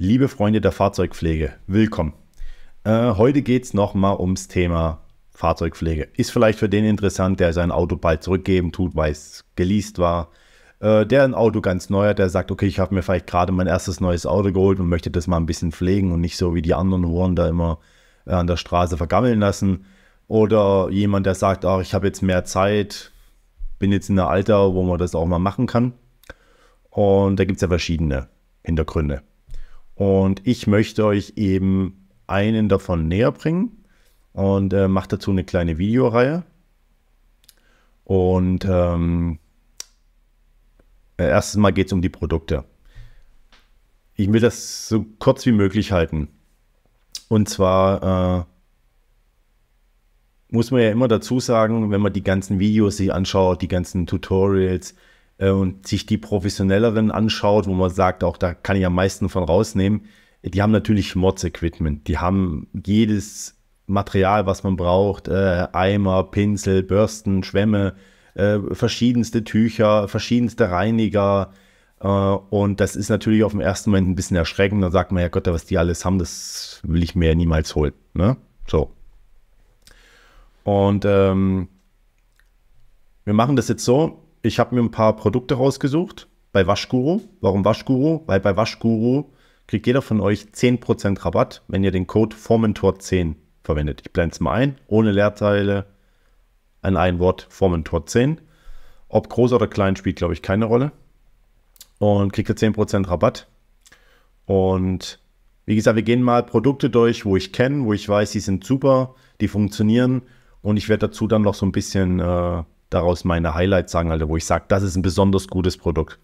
Liebe Freunde der Fahrzeugpflege, willkommen. Äh, heute geht es nochmal ums Thema Fahrzeugpflege. Ist vielleicht für den interessant, der sein Auto bald zurückgeben tut, weil es geleast war. Äh, der ein Auto ganz neu hat, der sagt, okay, ich habe mir vielleicht gerade mein erstes neues Auto geholt und möchte das mal ein bisschen pflegen und nicht so wie die anderen Huren da immer äh, an der Straße vergammeln lassen. Oder jemand, der sagt, ach, ich habe jetzt mehr Zeit, bin jetzt in einem Alter, wo man das auch mal machen kann. Und da gibt es ja verschiedene Hintergründe. Und ich möchte euch eben einen davon näher bringen und äh, mache dazu eine kleine Videoreihe. Und ähm, äh, erstes Mal geht es um die Produkte. Ich will das so kurz wie möglich halten. Und zwar äh, muss man ja immer dazu sagen, wenn man die ganzen Videos sich anschaut, die ganzen Tutorials, äh, und sich die professionelleren anschaut, wo man sagt, auch da kann ich am meisten von rausnehmen, die haben natürlich Mods-Equipment. Die haben jedes Material, was man braucht, äh, Eimer, Pinsel, Bürsten, Schwämme, äh, verschiedenste Tücher, verschiedenste Reiniger. Äh, und das ist natürlich auf den ersten Moment ein bisschen erschreckend. Dann sagt man, ja Gott, was die alles haben, das will ich mir ja niemals holen. Ne? So. Und ähm, wir machen das jetzt so, ich habe mir ein paar Produkte rausgesucht bei Waschguru. Warum Waschguru? Weil bei Waschguru kriegt jeder von euch 10% Rabatt, wenn ihr den Code Formentor10 verwendet. Ich blende es mal ein, ohne Leerteile, an ein Wort Formentor10. Ob groß oder klein spielt, glaube ich, keine Rolle. Und kriegt ihr 10% Rabatt. Und wie gesagt, wir gehen mal Produkte durch, wo ich kenne, wo ich weiß, die sind super, die funktionieren. Und ich werde dazu dann noch so ein bisschen äh, daraus meine Highlights sagen, also wo ich sage, das ist ein besonders gutes Produkt.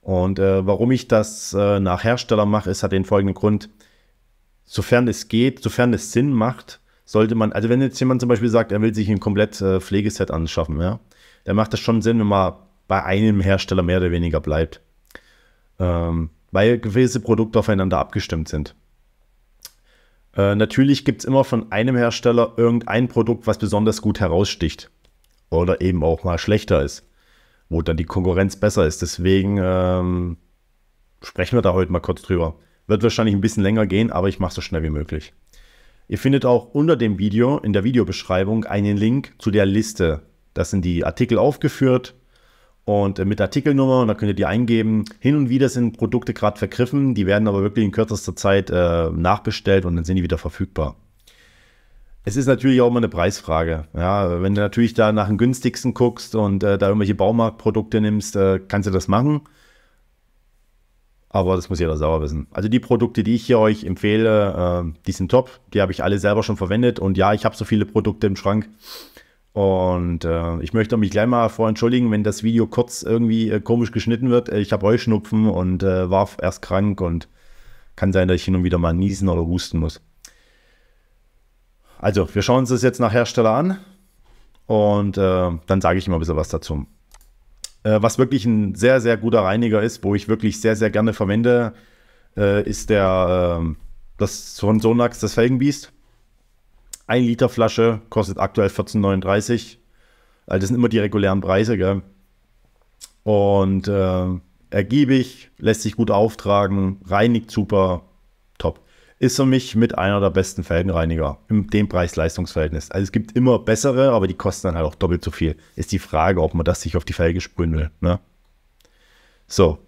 Und äh, warum ich das äh, nach Hersteller mache, ist hat den folgenden Grund. Sofern es geht, sofern es Sinn macht, sollte man, also wenn jetzt jemand zum Beispiel sagt, er will sich ein komplett äh, Pflegeset anschaffen, ja, dann macht das schon Sinn, wenn man bei einem Hersteller mehr oder weniger bleibt. Ähm, weil gewisse Produkte aufeinander abgestimmt sind. Äh, natürlich gibt es immer von einem Hersteller irgendein Produkt, was besonders gut heraussticht oder eben auch mal schlechter ist, wo dann die Konkurrenz besser ist. Deswegen ähm, sprechen wir da heute mal kurz drüber. Wird wahrscheinlich ein bisschen länger gehen, aber ich mache es so schnell wie möglich. Ihr findet auch unter dem Video, in der Videobeschreibung, einen Link zu der Liste. Da sind die Artikel aufgeführt und äh, mit Artikelnummer, und da könnt ihr die eingeben. Hin und wieder sind Produkte gerade vergriffen, die werden aber wirklich in kürzester Zeit äh, nachbestellt und dann sind die wieder verfügbar es ist natürlich auch immer eine Preisfrage. Ja, wenn du natürlich da nach dem günstigsten guckst und äh, da irgendwelche Baumarktprodukte nimmst, äh, kannst du das machen. Aber das muss jeder sauber wissen. Also die Produkte, die ich hier euch empfehle, äh, die sind top. Die habe ich alle selber schon verwendet. Und ja, ich habe so viele Produkte im Schrank. Und äh, ich möchte mich gleich mal vor entschuldigen, wenn das Video kurz irgendwie äh, komisch geschnitten wird. Äh, ich habe Heuschnupfen und äh, war erst krank und kann sein, dass ich hin und wieder mal niesen oder husten muss. Also, wir schauen uns das jetzt nach Hersteller an und äh, dann sage ich immer ein bisschen was dazu. Äh, was wirklich ein sehr, sehr guter Reiniger ist, wo ich wirklich sehr, sehr gerne verwende, äh, ist der äh, das von Sonax, das Felgenbiest. 1 Liter Flasche kostet aktuell 14,39. Also das sind immer die regulären Preise, gell? Und äh, ergiebig, lässt sich gut auftragen, reinigt super, top ist für mich mit einer der besten Felgenreiniger in dem Preis-Leistungs-Verhältnis. Also es gibt immer bessere, aber die kosten dann halt auch doppelt so viel. Ist die Frage, ob man das sich auf die Felge sprühen will. Ne? So.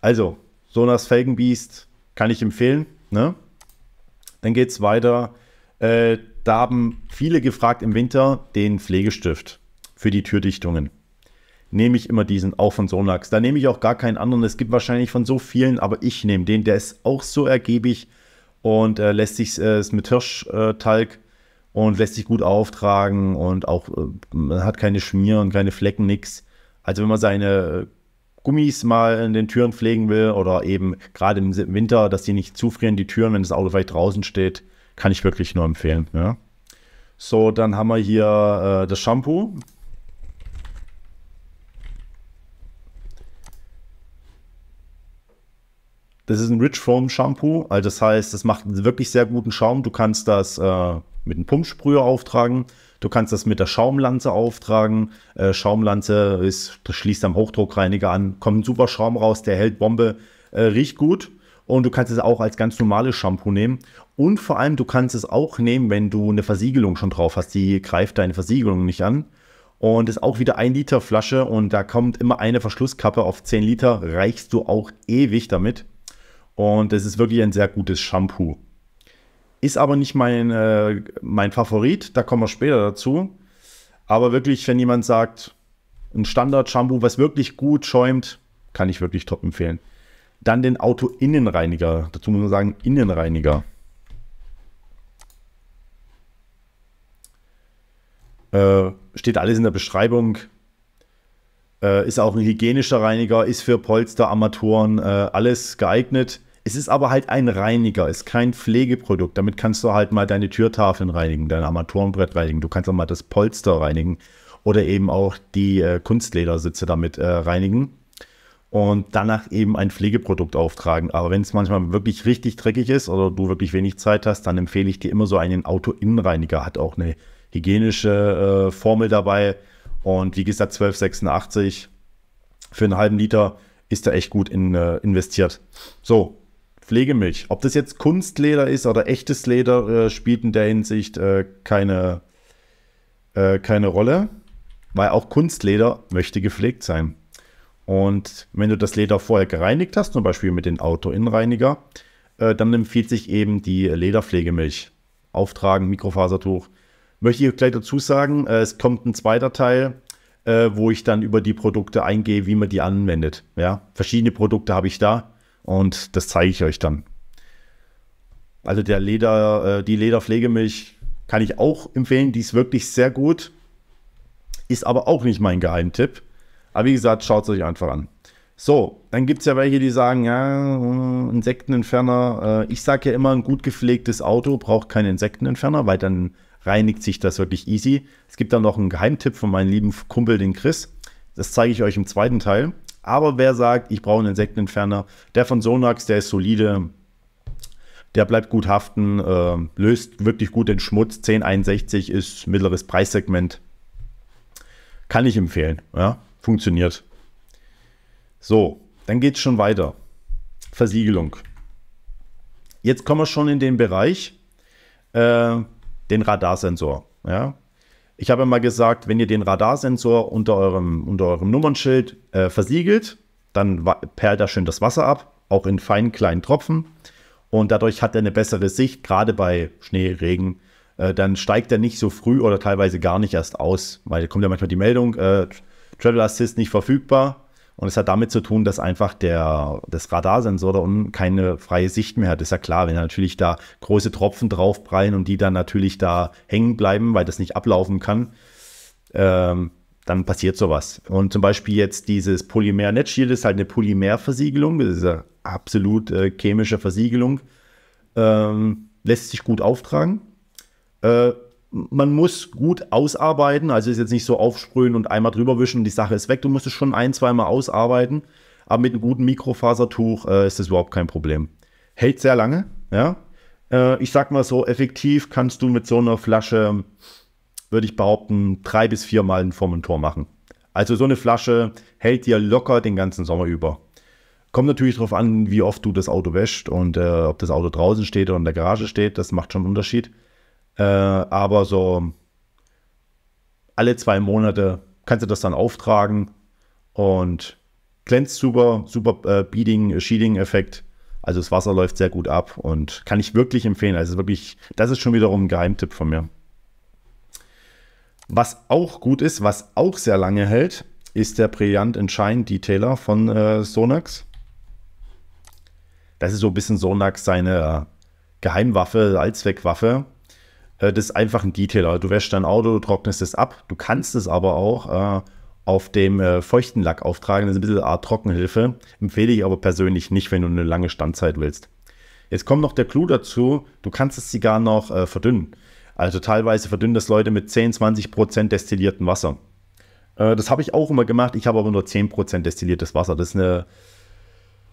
Also, Sonas Felgenbeast kann ich empfehlen. Ne? Dann geht es weiter. Äh, da haben viele gefragt im Winter den Pflegestift für die Türdichtungen nehme ich immer diesen, auch von Sonax. Da nehme ich auch gar keinen anderen. Es gibt wahrscheinlich von so vielen, aber ich nehme den. Der ist auch so ergiebig und äh, lässt sich äh, mit Hirschtalg äh, und lässt sich gut auftragen und auch äh, man hat keine Schmieren, keine Flecken, nichts. Also wenn man seine äh, Gummis mal in den Türen pflegen will oder eben gerade im Winter, dass die nicht zufrieren, die Türen, wenn das Auto weit draußen steht, kann ich wirklich nur empfehlen. Ja. So, dann haben wir hier äh, das Shampoo. Das ist ein Rich Foam Shampoo. Also das heißt, es macht wirklich sehr guten Schaum. Du kannst das äh, mit einem Pumpsprüher auftragen. Du kannst das mit der Schaumlanze auftragen. Äh, Schaumlanze ist, das schließt am Hochdruckreiniger an. Kommt ein super Schaum raus, der hält Bombe, äh, riecht gut. Und du kannst es auch als ganz normales Shampoo nehmen. Und vor allem, du kannst es auch nehmen, wenn du eine Versiegelung schon drauf hast. Die greift deine Versiegelung nicht an. Und ist auch wieder 1 Liter Flasche und da kommt immer eine Verschlusskappe auf 10 Liter. Reichst du auch ewig damit. Und es ist wirklich ein sehr gutes Shampoo. Ist aber nicht mein, äh, mein Favorit, da kommen wir später dazu. Aber wirklich, wenn jemand sagt, ein Standard-Shampoo, was wirklich gut schäumt, kann ich wirklich top empfehlen. Dann den Auto-Innenreiniger. Dazu muss man sagen, Innenreiniger. Äh, steht alles in der Beschreibung. Äh, ist auch ein hygienischer Reiniger, ist für Polster, Armaturen, äh, alles geeignet. Es ist aber halt ein Reiniger, ist kein Pflegeprodukt. Damit kannst du halt mal deine Türtafeln reinigen, dein Armaturenbrett reinigen, du kannst auch mal das Polster reinigen oder eben auch die äh, Kunstledersitze damit äh, reinigen und danach eben ein Pflegeprodukt auftragen. Aber wenn es manchmal wirklich richtig dreckig ist oder du wirklich wenig Zeit hast, dann empfehle ich dir immer so einen Auto-Innenreiniger. Hat auch eine hygienische äh, Formel dabei. Und wie gesagt, 12,86 für einen halben Liter ist da echt gut in, äh, investiert. So, Pflegemilch. Ob das jetzt Kunstleder ist oder echtes Leder, äh, spielt in der Hinsicht äh, keine, äh, keine Rolle, weil auch Kunstleder möchte gepflegt sein. Und wenn du das Leder vorher gereinigt hast, zum Beispiel mit dem Auto-Innenreiniger, Autoinnenreiniger, äh, dann empfiehlt sich eben die Lederpflegemilch. Auftragen, Mikrofasertuch. Möchte ich gleich dazu sagen, äh, es kommt ein zweiter Teil, äh, wo ich dann über die Produkte eingehe, wie man die anwendet. Ja, verschiedene Produkte habe ich da und das zeige ich euch dann. Also der Leder, äh, die Lederpflegemilch kann ich auch empfehlen. Die ist wirklich sehr gut. Ist aber auch nicht mein Geheimtipp. Aber wie gesagt, schaut es euch einfach an. So, dann gibt es ja welche, die sagen, ja, äh, Insektenentferner. Äh, ich sage ja immer, ein gut gepflegtes Auto braucht keinen Insektenentferner, weil dann reinigt sich das wirklich easy. Es gibt dann noch einen Geheimtipp von meinem lieben Kumpel, den Chris. Das zeige ich euch im zweiten Teil. Aber wer sagt, ich brauche einen Insektenentferner, der von Sonax, der ist solide, der bleibt gut haften, äh, löst wirklich gut den Schmutz. 1061 ist mittleres Preissegment. Kann ich empfehlen. Ja? Funktioniert. So, dann geht es schon weiter. Versiegelung. Jetzt kommen wir schon in den Bereich, äh, den Radarsensor. Ja? Ich habe mal gesagt, wenn ihr den Radarsensor unter eurem, unter eurem Nummernschild äh, versiegelt, dann perlt da schön das Wasser ab, auch in feinen kleinen Tropfen. Und dadurch hat er eine bessere Sicht, gerade bei Schnee, Regen. Äh, dann steigt er nicht so früh oder teilweise gar nicht erst aus, weil da kommt ja manchmal die Meldung, äh, Travel Assist nicht verfügbar. Und es hat damit zu tun, dass einfach der, das Radarsensor da unten keine freie Sicht mehr hat. Ist ja klar, wenn natürlich da große Tropfen draufprallen und die dann natürlich da hängen bleiben, weil das nicht ablaufen kann, ähm, dann passiert sowas. Und zum Beispiel jetzt dieses Polymer-Netzschild ist halt eine Polymerversiegelung, das ist eine absolut äh, chemische Versiegelung, ähm, lässt sich gut auftragen. Äh, man muss gut ausarbeiten. Also ist jetzt nicht so aufsprühen und einmal drüber wischen und die Sache ist weg. Du musst es schon ein, zweimal ausarbeiten. Aber mit einem guten Mikrofasertuch äh, ist das überhaupt kein Problem. Hält sehr lange, ja. Äh, ich sag mal so, effektiv kannst du mit so einer Flasche, würde ich behaupten, drei bis vier Mal ein Formentor machen. Also so eine Flasche hält dir locker den ganzen Sommer über. Kommt natürlich darauf an, wie oft du das Auto wäscht und äh, ob das Auto draußen steht oder in der Garage steht. Das macht schon einen Unterschied. Äh, aber so alle zwei Monate kannst du das dann auftragen und glänzt super, super äh, Beading, äh, Sheeding-Effekt. Also das Wasser läuft sehr gut ab und kann ich wirklich empfehlen. Also wirklich, das ist schon wiederum ein Geheimtipp von mir. Was auch gut ist, was auch sehr lange hält, ist der Brillant Shine Detailer von äh, Sonax. Das ist so ein bisschen Sonax seine äh, Geheimwaffe, Allzweckwaffe. Äh, das ist einfach ein Detailer. Also du wäschst dein Auto, du trocknest es ab. Du kannst es aber auch äh, auf dem äh, feuchten Lack auftragen. Das ist ein bisschen eine Art Trockenhilfe. Empfehle ich aber persönlich nicht, wenn du eine lange Standzeit willst. Jetzt kommt noch der Clou dazu, du kannst es sogar noch äh, verdünnen. Also teilweise verdünnen das Leute mit 10, 20 Prozent destilliertem Wasser. Äh, das habe ich auch immer gemacht. Ich habe aber nur 10 Prozent destilliertes Wasser. Das ist eine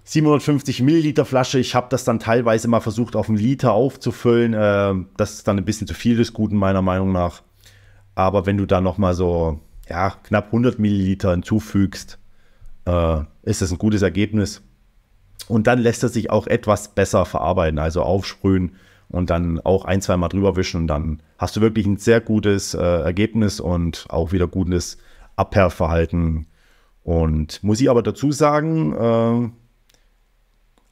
750 Milliliter Flasche. Ich habe das dann teilweise mal versucht, auf einen Liter aufzufüllen. Äh, das ist dann ein bisschen zu viel des Guten, meiner Meinung nach. Aber wenn du da nochmal so, ja, knapp 100 Milliliter hinzufügst, äh, ist das ein gutes Ergebnis. Und dann lässt er sich auch etwas besser verarbeiten, also aufsprühen und dann auch ein, zwei Mal drüber wischen. Und dann hast du wirklich ein sehr gutes äh, Ergebnis und auch wieder gutes Abherrverhalten. Und muss ich aber dazu sagen, äh,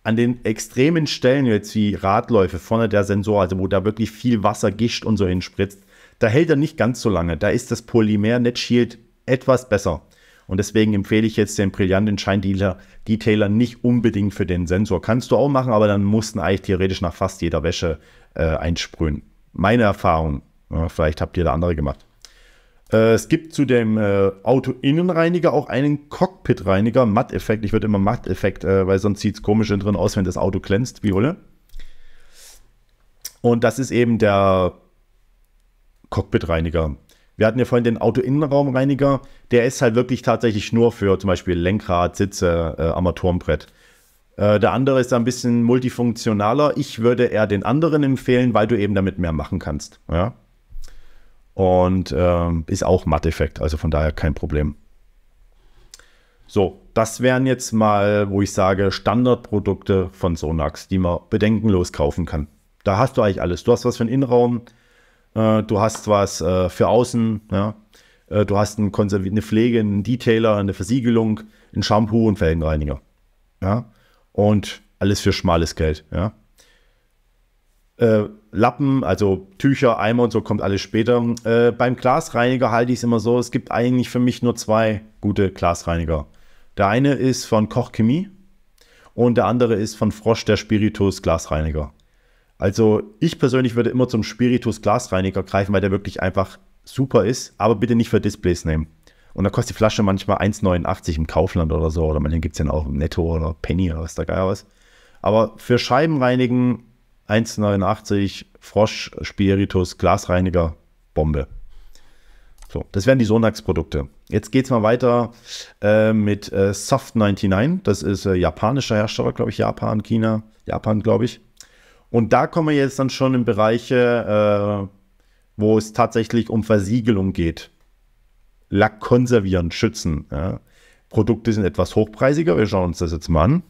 an den extremen Stellen jetzt wie Radläufe vorne der Sensor, also wo da wirklich viel Wasser gischt und so hinspritzt, da hält er nicht ganz so lange. Da ist das Polymer Net Shield etwas besser. Und deswegen empfehle ich jetzt den brillanten scheindealer Detailer nicht unbedingt für den Sensor. Kannst du auch machen, aber dann mussten eigentlich theoretisch nach fast jeder Wäsche äh, einsprühen. Meine Erfahrung. Äh, vielleicht habt ihr da andere gemacht. Äh, es gibt zu dem äh, Auto-Innenreiniger auch einen Cockpit-Reiniger, Matt-Effekt. Ich würde immer Matt-Effekt, äh, weil sonst sieht es komisch innen drin aus, wenn das Auto glänzt wie Hulle. Und das ist eben der Cockpit-Reiniger. Wir hatten ja vorhin den auto Autoinnenraumreiniger. Der ist halt wirklich tatsächlich nur für zum Beispiel Lenkrad, Sitze, äh, Armaturenbrett. der andere ist ein bisschen multifunktionaler. Ich würde eher den anderen empfehlen, weil du eben damit mehr machen kannst. Ja und ähm, ist auch Matteffekt, also von daher kein Problem. So, das wären jetzt mal, wo ich sage, Standardprodukte von Sonax, die man bedenkenlos kaufen kann. Da hast du eigentlich alles. Du hast was für den Innenraum, äh, du hast was äh, für außen, ja? äh, du hast ein eine Pflege, einen Detailer, eine Versiegelung, ein Shampoo und Felgenreiniger. Ja? Und alles für schmales Geld. Ja? äh, Lappen, also Tücher, Eimer und so kommt alles später. Äh, beim Glasreiniger halte ich es immer so, es gibt eigentlich für mich nur zwei gute Glasreiniger. Der eine ist von Koch Chemie und der andere ist von Frosch, der Spiritus Glasreiniger. Also ich persönlich würde immer zum Spiritus Glasreiniger greifen, weil der wirklich einfach super ist, aber bitte nicht für Displays nehmen. Und da kostet die Flasche manchmal 1,89 im Kaufland oder so, oder manchmal gibt es ja auch im Netto oder Penny oder was da geil was. Aber für Scheibenreinigen 1,89 Frosch Spiritus Glasreiniger Bombe. So, das wären die Sonax-Produkte. Jetzt geht es mal weiter äh, mit äh, Soft99. Das ist äh, japanischer Hersteller, glaube ich, Japan, China, Japan, glaube ich. Und da kommen wir jetzt dann schon in Bereiche, äh, wo es tatsächlich um Versiegelung geht. Lack konservieren, schützen. Ja. Produkte sind etwas hochpreisiger. Wir schauen uns das jetzt mal an.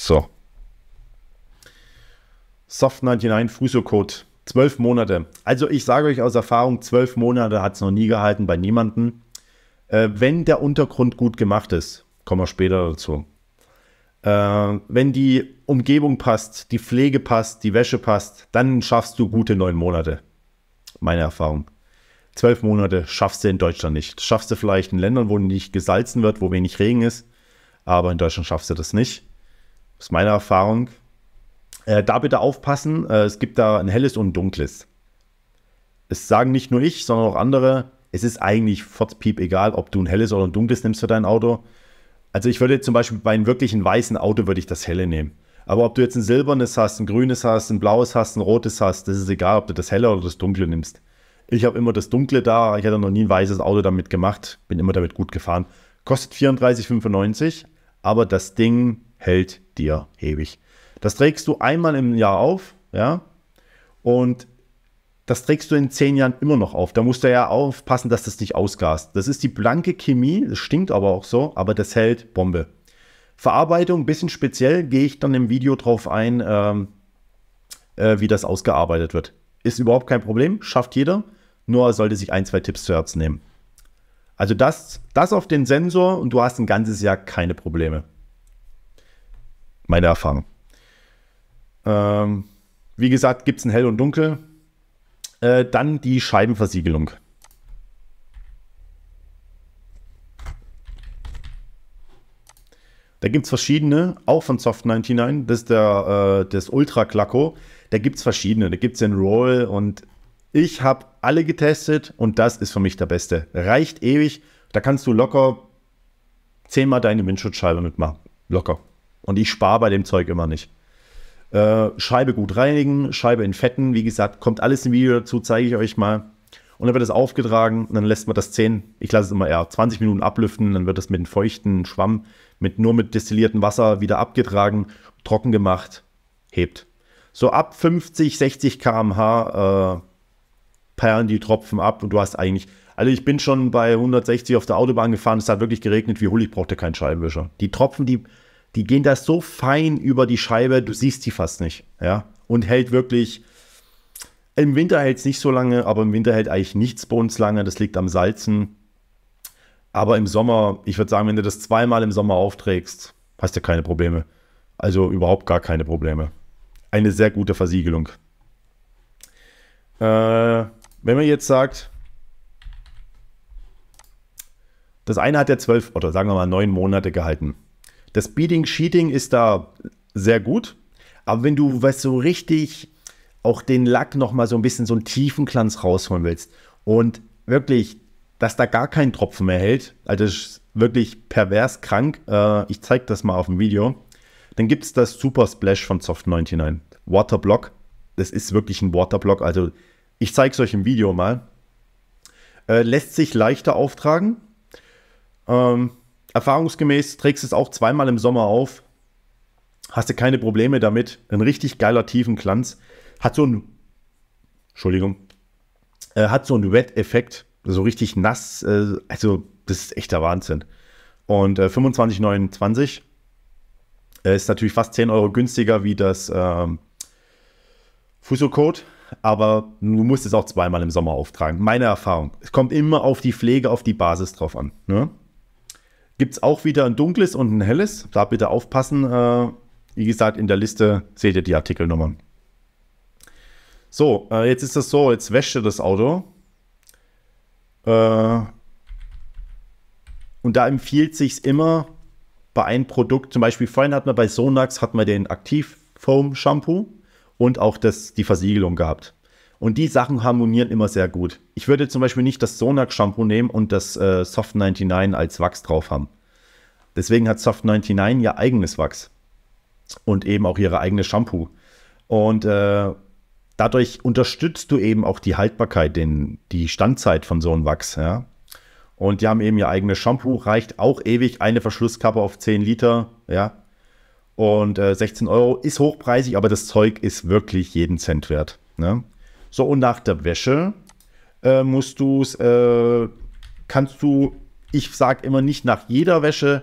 So. Soft99 Fusio-Code. Zwölf Monate. Also ich sage euch aus Erfahrung, zwölf Monate hat es noch nie gehalten bei niemandem. Äh, wenn der Untergrund gut gemacht ist, kommen wir später dazu. Äh, wenn die Umgebung passt, die Pflege passt, die Wäsche passt, dann schaffst du gute neun Monate. Meine Erfahrung. Zwölf Monate schaffst du in Deutschland nicht. Schaffst du vielleicht in Ländern, wo nicht gesalzen wird, wo wenig Regen ist, aber in Deutschland schaffst du das nicht aus meiner Erfahrung. Äh, da bitte aufpassen, äh, es gibt da ein helles und ein dunkles. Es sagen nicht nur ich, sondern auch andere, es ist eigentlich fotzpiep egal, ob du ein helles oder ein dunkles nimmst für dein Auto. Also ich würde zum Beispiel bei einem wirklichen weißen Auto würde ich das helle nehmen. Aber ob du jetzt ein silbernes hast, ein grünes hast, ein blaues hast, ein rotes hast, das ist egal, ob du das helle oder das dunkle nimmst. Ich habe immer das dunkle da, ich hatte noch nie ein weißes Auto damit gemacht, bin immer damit gut gefahren. Kostet 34,95, aber das Ding hält dir ewig. Das trägst du einmal im Jahr auf, ja, und das trägst du in zehn Jahren immer noch auf. Da musst du ja aufpassen, dass das nicht ausgast. Das ist die blanke Chemie, das stinkt aber auch so, aber das hält Bombe. Verarbeitung, bisschen speziell, gehe ich dann im Video drauf ein, ähm, äh, wie das ausgearbeitet wird. Ist überhaupt kein Problem, schafft jeder, nur sollte sich ein, zwei Tipps zu Herzen nehmen. Also das, das auf den Sensor und du hast ein ganzes Jahr keine Probleme meine Erfahrung. Ähm, wie gesagt, gibt es ein Hell und Dunkel. Äh, dann die Scheibenversiegelung. Da gibt es verschiedene, auch von Soft99, das ist der, äh, das Ultra Klacko. Da gibt es verschiedene, da gibt es den Roll und ich habe alle getestet und das ist für mich der beste. Reicht ewig, da kannst du locker zehnmal deine Windschutzscheibe mitmachen. Locker. Und ich spare bei dem Zeug immer nicht. Äh, Scheibe gut reinigen, Scheibe in Fetten, wie gesagt, kommt alles im Video dazu, zeige ich euch mal. Und dann wird es aufgetragen und dann lässt man das 10, ich lasse es immer eher 20 Minuten ablüften, dann wird das mit einem feuchten Schwamm, mit nur mit destilliertem Wasser wieder abgetragen, trocken gemacht, hebt. So ab 50, 60 km/h äh, perlen die Tropfen ab und du hast eigentlich, also ich bin schon bei 160 auf der Autobahn gefahren, es hat wirklich geregnet wie Hull, ich brauchte keinen Scheibenwischer. Die Tropfen, die die gehen da so fein über die Scheibe, du siehst die fast nicht. Ja? Und hält wirklich, im Winter hält es nicht so lange, aber im Winter hält eigentlich nichts bei uns lange. Das liegt am Salzen. Aber im Sommer, ich würde sagen, wenn du das zweimal im Sommer aufträgst, hast du keine Probleme. Also überhaupt gar keine Probleme. Eine sehr gute Versiegelung. Äh, wenn man jetzt sagt, das eine hat ja zwölf oder sagen wir mal neun Monate gehalten. Das Beating, Sheeting ist da sehr gut. Aber wenn du, was so richtig auch den Lack nochmal so ein bisschen so einen tiefen Glanz rausholen willst und wirklich, dass da gar kein Tropfen mehr hält, also ist wirklich pervers krank. Äh, ich zeig das mal auf dem Video. Dann gibt es das Super Splash von Soft 99. Waterblock. Das ist wirklich ein Waterblock. Also ich zeige es euch im Video mal. Äh, lässt sich leichter auftragen. Ähm, erfahrungsgemäß trägst es auch zweimal im Sommer auf, hast du keine Probleme damit. Ein richtig geiler tiefen Glanz. Hat so ein, Entschuldigung, äh, hat so einen Wet-Effekt, so richtig nass. Äh, also, das ist echter Wahnsinn. Und äh, 25,29 äh, ist natürlich fast 10 Euro günstiger wie das ähm, Fusocode. Aber du musst es auch zweimal im Sommer auftragen. Meine Erfahrung. Es kommt immer auf die Pflege, auf die Basis drauf an. Ne? Gibt es auch wieder ein dunkles und ein helles? Da bitte aufpassen. Äh, wie gesagt, in der Liste seht ihr die Artikelnummern. So, äh, jetzt ist das so, jetzt wäscht ihr das Auto. Äh, und da empfiehlt sich immer bei einem Produkt, zum Beispiel vorhin hat man bei Sonax hat man den Aktiv Foam Shampoo und auch das, die Versiegelung gehabt. Und die Sachen harmonieren immer sehr gut. Ich würde zum Beispiel nicht das Sonak Shampoo nehmen und das äh, Soft 99 als Wachs drauf haben. Deswegen hat Soft 99 ihr eigenes Wachs. Und eben auch ihre eigene Shampoo. Und äh, dadurch unterstützt du eben auch die Haltbarkeit, den, die Standzeit von so einem Wachs. Ja? Und die haben eben ihr eigenes Shampoo, reicht auch ewig, eine Verschlusskappe auf 10 Liter. Ja? Und äh, 16 Euro ist hochpreisig, aber das Zeug ist wirklich jeden Cent wert. Ne? So, und nach der Wäsche äh, musst du es, äh, kannst du, ich sage immer nicht nach jeder Wäsche,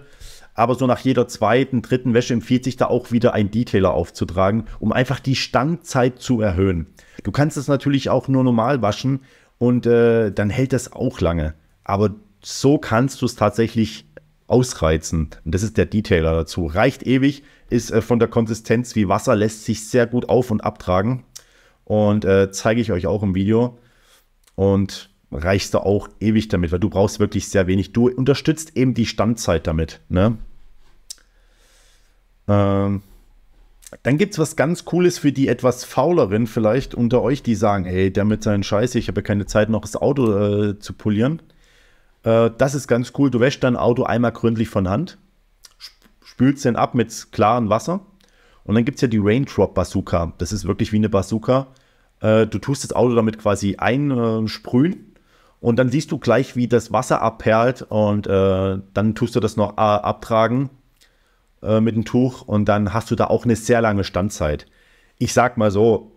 aber so nach jeder zweiten, dritten Wäsche empfiehlt sich da auch wieder ein Detailer aufzutragen, um einfach die Standzeit zu erhöhen. Du kannst es natürlich auch nur normal waschen und äh, dann hält das auch lange. Aber so kannst du es tatsächlich ausreizen. Und das ist der Detailer dazu. Reicht ewig, ist äh, von der Konsistenz wie Wasser, lässt sich sehr gut auf und abtragen und äh, zeige ich euch auch im Video. Und reichst du auch ewig damit, weil du brauchst wirklich sehr wenig. Du unterstützt eben die Standzeit damit. Ne? Ähm, dann gibt es was ganz Cooles für die etwas fauleren vielleicht unter euch, die sagen, ey, der mit seinen Scheiße, ich habe ja keine Zeit, noch das Auto äh, zu polieren. Äh, das ist ganz cool. Du wäschst dein Auto einmal gründlich von Hand, spülst den ab mit klarem Wasser. Und dann gibt es ja die Raindrop Bazooka. Das ist wirklich wie eine Bazooka. Äh, du tust das Auto damit quasi einsprühen und dann siehst du gleich, wie das Wasser abperlt und äh, dann tust du das noch äh, abtragen äh, mit dem Tuch und dann hast du da auch eine sehr lange Standzeit. Ich sag mal so,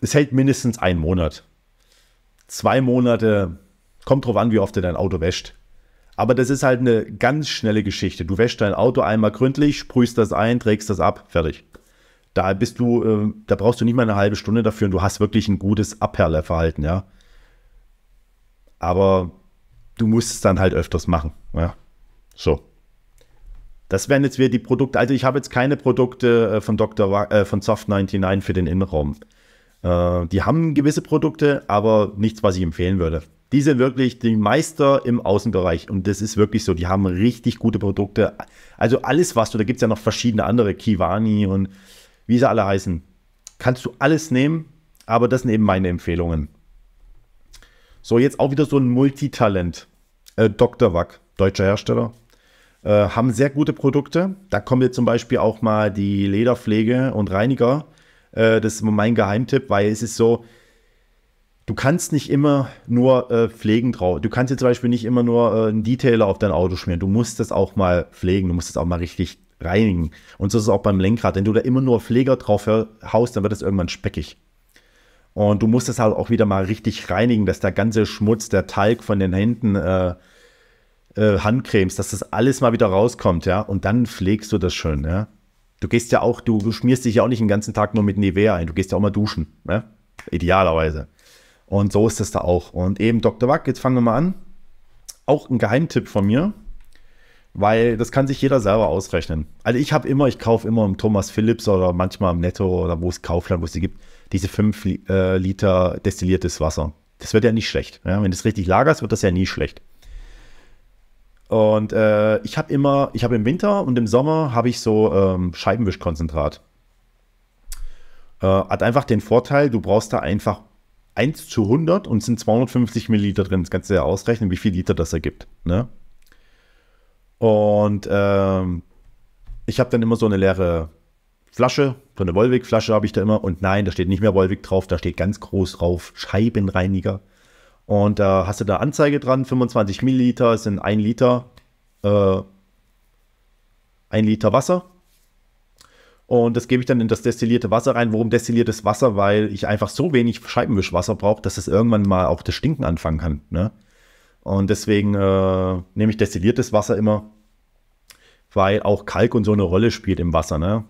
es hält mindestens einen Monat. Zwei Monate, kommt drauf an, wie oft du dein Auto wäscht. Aber das ist halt eine ganz schnelle Geschichte. Du wäschst dein Auto einmal gründlich, sprühst das ein, trägst das ab, fertig. Da bist du, äh, da brauchst du nicht mal eine halbe Stunde dafür und du hast wirklich ein gutes Abperleverhalten, ja. Aber du musst es dann halt öfters machen, ja. So. Das wären jetzt wieder die Produkte. Also ich habe jetzt keine Produkte äh, von Dr. äh, von Soft 99 für den Innenraum. Äh, die haben gewisse Produkte, aber nichts, was ich empfehlen würde. Die sind wirklich die Meister im Außenbereich und das ist wirklich so. Die haben richtig gute Produkte. Also alles, was du, da gibt es ja noch verschiedene andere, Kiwani und wie sie alle heißen. Kannst du alles nehmen, aber das sind eben meine Empfehlungen. So, jetzt auch wieder so ein Multitalent. Äh, Dr. Wack, deutscher Hersteller. Äh, haben sehr gute Produkte. Da kommt jetzt zum Beispiel auch mal die Lederpflege und Reiniger. Äh, das ist mein Geheimtipp, weil es ist so, du kannst nicht immer nur äh, pflegen drauf. Du kannst jetzt zum Beispiel nicht immer nur äh, einen Detailer auf dein Auto schmieren. Du musst das auch mal pflegen. Du musst das auch mal richtig reinigen. Und so ist es auch beim Lenkrad. Wenn du da immer nur Pfleger drauf haust, dann wird es irgendwann speckig. Und du musst es halt auch wieder mal richtig reinigen, dass der ganze Schmutz, der Talg von den Händen, äh, äh, Handcremes, dass das alles mal wieder rauskommt, ja. Und dann pflegst du das schön, ja. Du gehst ja auch, du, schmierst dich ja auch nicht den ganzen Tag nur mit Nivea ein. Du gehst ja auch mal duschen, ne? Idealerweise. Und so ist es da auch. Und eben Dr. Wack, jetzt fangen wir mal an. Auch ein Geheimtipp von mir. Weil das kann sich jeder selber ausrechnen. Also ich habe immer, ich kaufe immer im Thomas Phillips oder manchmal im Netto oder wo es Kaufland, wo es die gibt, diese 5 äh, Liter destilliertes Wasser. Das wird ja nicht schlecht. Ja? Wenn du es richtig lagerst, wird das ja nie schlecht. Und äh, ich habe immer, ich habe im Winter und im Sommer habe ich so ähm, Scheibenwischkonzentrat. Äh, hat einfach den Vorteil, du brauchst da einfach 1 zu 100 und sind 250 Milliliter drin. Das kannst du ja ausrechnen, wie viel Liter das ergibt. Ne? Und ähm, ich habe dann immer so eine leere Flasche, so eine Wolwig-Flasche habe ich da immer. Und nein, da steht nicht mehr Wolwig drauf, da steht ganz groß drauf Scheibenreiniger. Und da äh, hast du da Anzeige dran, 25 Milliliter sind ein Liter, äh, ein Liter Wasser. Und das gebe ich dann in das destillierte Wasser rein. Warum destilliertes Wasser? Weil ich einfach so wenig Scheibenwischwasser brauche, dass es irgendwann mal auch das Stinken anfangen kann. Ne? Und deswegen äh, nehme ich destilliertes Wasser immer weil auch Kalk und so eine Rolle spielt im Wasser. Ne?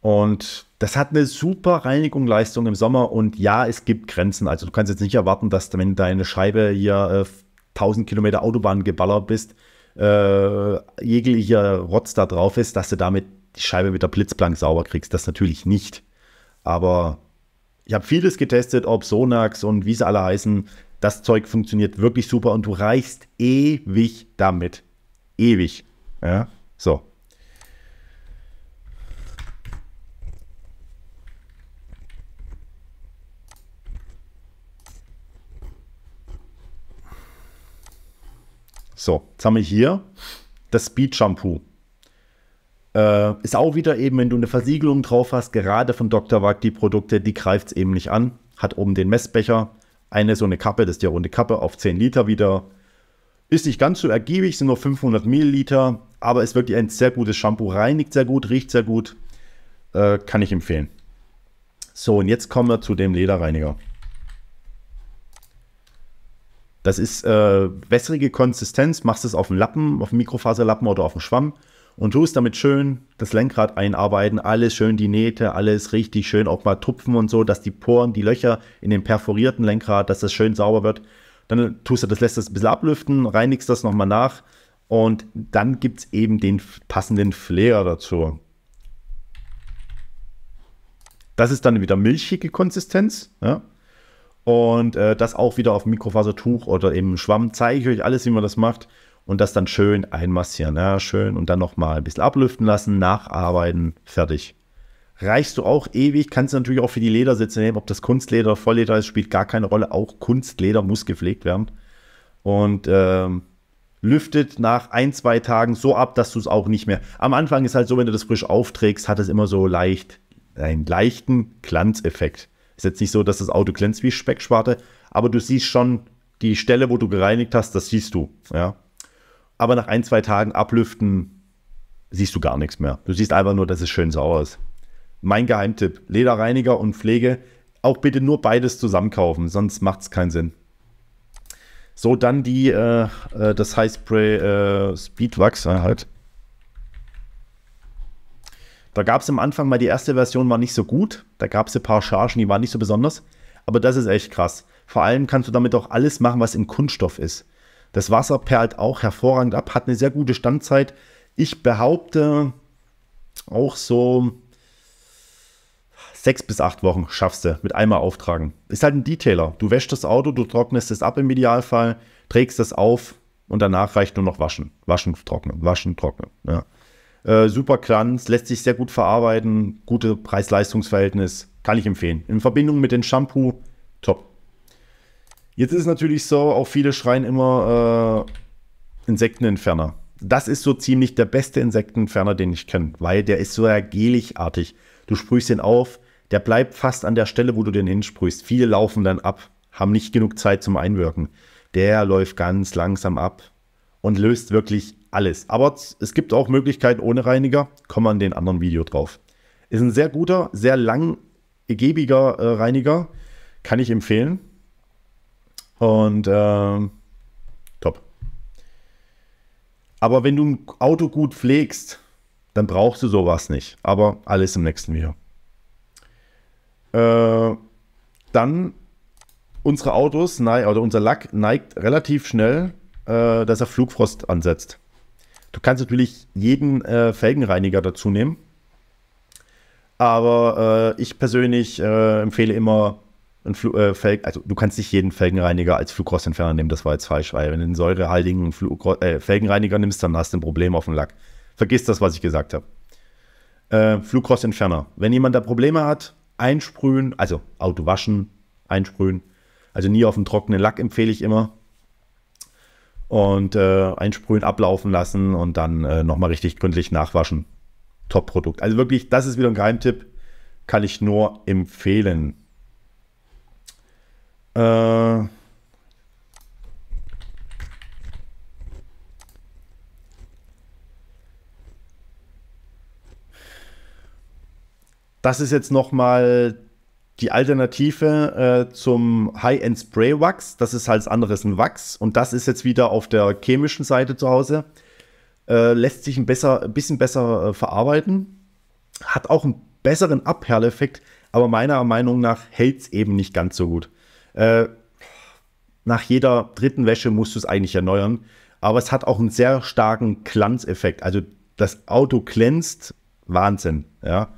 Und das hat eine super Reinigungsleistung im Sommer und ja, es gibt Grenzen. Also du kannst jetzt nicht erwarten, dass wenn deine Scheibe hier äh, 1000 Kilometer Autobahn geballert bist, äh, jeglicher Rotz da drauf ist, dass du damit die Scheibe mit der Blitzblank sauber kriegst. Das natürlich nicht. Aber ich habe vieles getestet, ob Sonax und wie sie alle heißen. Das Zeug funktioniert wirklich super und du reichst ewig damit. Ewig. Ja. So. So, jetzt haben wir hier das Speed Shampoo. Äh, ist auch wieder eben, wenn du eine Versiegelung drauf hast, gerade von Dr. Wag die Produkte, die greift es eben nicht an. Hat oben den Messbecher, eine so eine Kappe, das ist die runde Kappe, auf 10 Liter wieder. Ist nicht ganz so ergiebig, sind nur 500 Milliliter aber ist wirklich ein sehr gutes Shampoo. Reinigt sehr gut, riecht sehr gut. Äh, kann ich empfehlen. So, und jetzt kommen wir zu dem Lederreiniger. Das ist äh, wässrige Konsistenz. Machst es auf dem Lappen, auf dem Mikrofaserlappen oder auf dem Schwamm und tust damit schön das Lenkrad einarbeiten. Alles schön die Nähte, alles richtig schön auch mal tupfen und so, dass die Poren, die Löcher in dem perforierten Lenkrad, dass das schön sauber wird. Dann tust du das, lässt das ein bisschen ablüften, reinigst das nochmal nach und dann gibt es eben den passenden Flair dazu. Das ist dann wieder milchige Konsistenz. Ja? Und äh, das auch wieder auf Mikrofasertuch oder im Schwamm. Zeige ich euch alles, wie man das macht. Und das dann schön einmassieren. Ja, schön. Und dann nochmal ein bisschen ablüften lassen, nacharbeiten. Fertig. Reichst du auch ewig, kannst du natürlich auch für die Ledersitze nehmen. Ob das Kunstleder, Vollleder ist, spielt gar keine Rolle. Auch Kunstleder muss gepflegt werden. Und ähm, lüftet nach ein, zwei Tagen so ab, dass du es auch nicht mehr. Am Anfang ist halt so, wenn du das frisch aufträgst, hat es immer so leicht einen leichten Glanzeffekt. Ist jetzt nicht so, dass das Auto glänzt wie Speckschwarte, aber du siehst schon die Stelle, wo du gereinigt hast, das siehst du, ja. Aber nach ein, zwei Tagen ablüften siehst du gar nichts mehr. Du siehst einfach nur, dass es schön sauer ist. Mein Geheimtipp: Lederreiniger und Pflege. Auch bitte nur beides zusammen kaufen, sonst macht es keinen Sinn. So, dann die, äh, äh das Highspray äh, Speedwachs äh, halt. Da gab es am Anfang mal die erste Version, war nicht so gut. Da gab es ein paar Chargen, die waren nicht so besonders. Aber das ist echt krass. Vor allem kannst du damit auch alles machen, was in Kunststoff ist. Das Wasser perlt auch hervorragend ab, hat eine sehr gute Standzeit. Ich behaupte auch so sechs bis acht Wochen schaffst du mit einmal auftragen. Ist halt ein Detailer. Du wäschst das Auto, du trocknest es ab im Idealfall, trägst es auf und danach reicht nur noch waschen. Waschen, trocknen, waschen, trocknen. Ja. Äh, super Glanz, lässt sich sehr gut verarbeiten, gute Preis-Leistungs-Verhältnis, kann ich empfehlen. In Verbindung mit dem Shampoo, top. Jetzt ist es natürlich so, auch viele schreien immer äh, Insektenentferner. Das ist so ziemlich der beste Insektenentferner, den ich kenne, weil der ist so geligartig. Du sprühst ihn auf, der bleibt fast an der Stelle, wo du den hinsprühst. Viele laufen dann ab, haben nicht genug Zeit zum Einwirken. Der läuft ganz langsam ab und löst wirklich alles. Aber es gibt auch Möglichkeiten ohne Reiniger, kommen wir in den anderen Video drauf. Ist ein sehr guter, sehr langgebiger äh, Reiniger, kann ich empfehlen. Und äh, top. Aber wenn du ein Auto gut pflegst, dann brauchst du sowas nicht. Aber alles im nächsten Video. Äh, dann unsere Autos, oder unser Lack neigt relativ schnell, äh, dass er Flugfrost ansetzt. Du kannst natürlich jeden äh, Felgenreiniger dazu nehmen. Aber äh, ich persönlich äh, empfehle immer einen Fl Felgen, also du kannst nicht jeden Felgenreiniger als Flugrostentferner nehmen, das war jetzt falsch, weil wenn du einen säurehaltigen Flugro Felgenreiniger nimmst, dann hast du ein Problem auf dem Lack. Vergiss das, was ich gesagt habe. Flugrostentferner. Wenn jemand da Probleme hat, einsprühen, also Auto waschen, einsprühen. Also nie auf dem trockenen Lack empfehle ich immer. Und äh, einsprühen, ablaufen lassen und dann äh, nochmal richtig gründlich nachwaschen. Top-Produkt. Also wirklich, das ist wieder ein Geheimtipp. Kann ich nur empfehlen. Äh, Das ist jetzt nochmal die Alternative äh, zum High-End Spray Wachs. Das ist halt anderes ein Wachs und das ist jetzt wieder auf der chemischen Seite zu Hause. Äh, lässt sich ein, besser, ein bisschen besser äh, verarbeiten, hat auch einen besseren Abperleffekt, aber meiner Meinung nach hält es eben nicht ganz so gut. Äh, nach jeder dritten Wäsche musst du es eigentlich erneuern, aber es hat auch einen sehr starken Glanzeffekt. Also das Auto glänzt, Wahnsinn, ja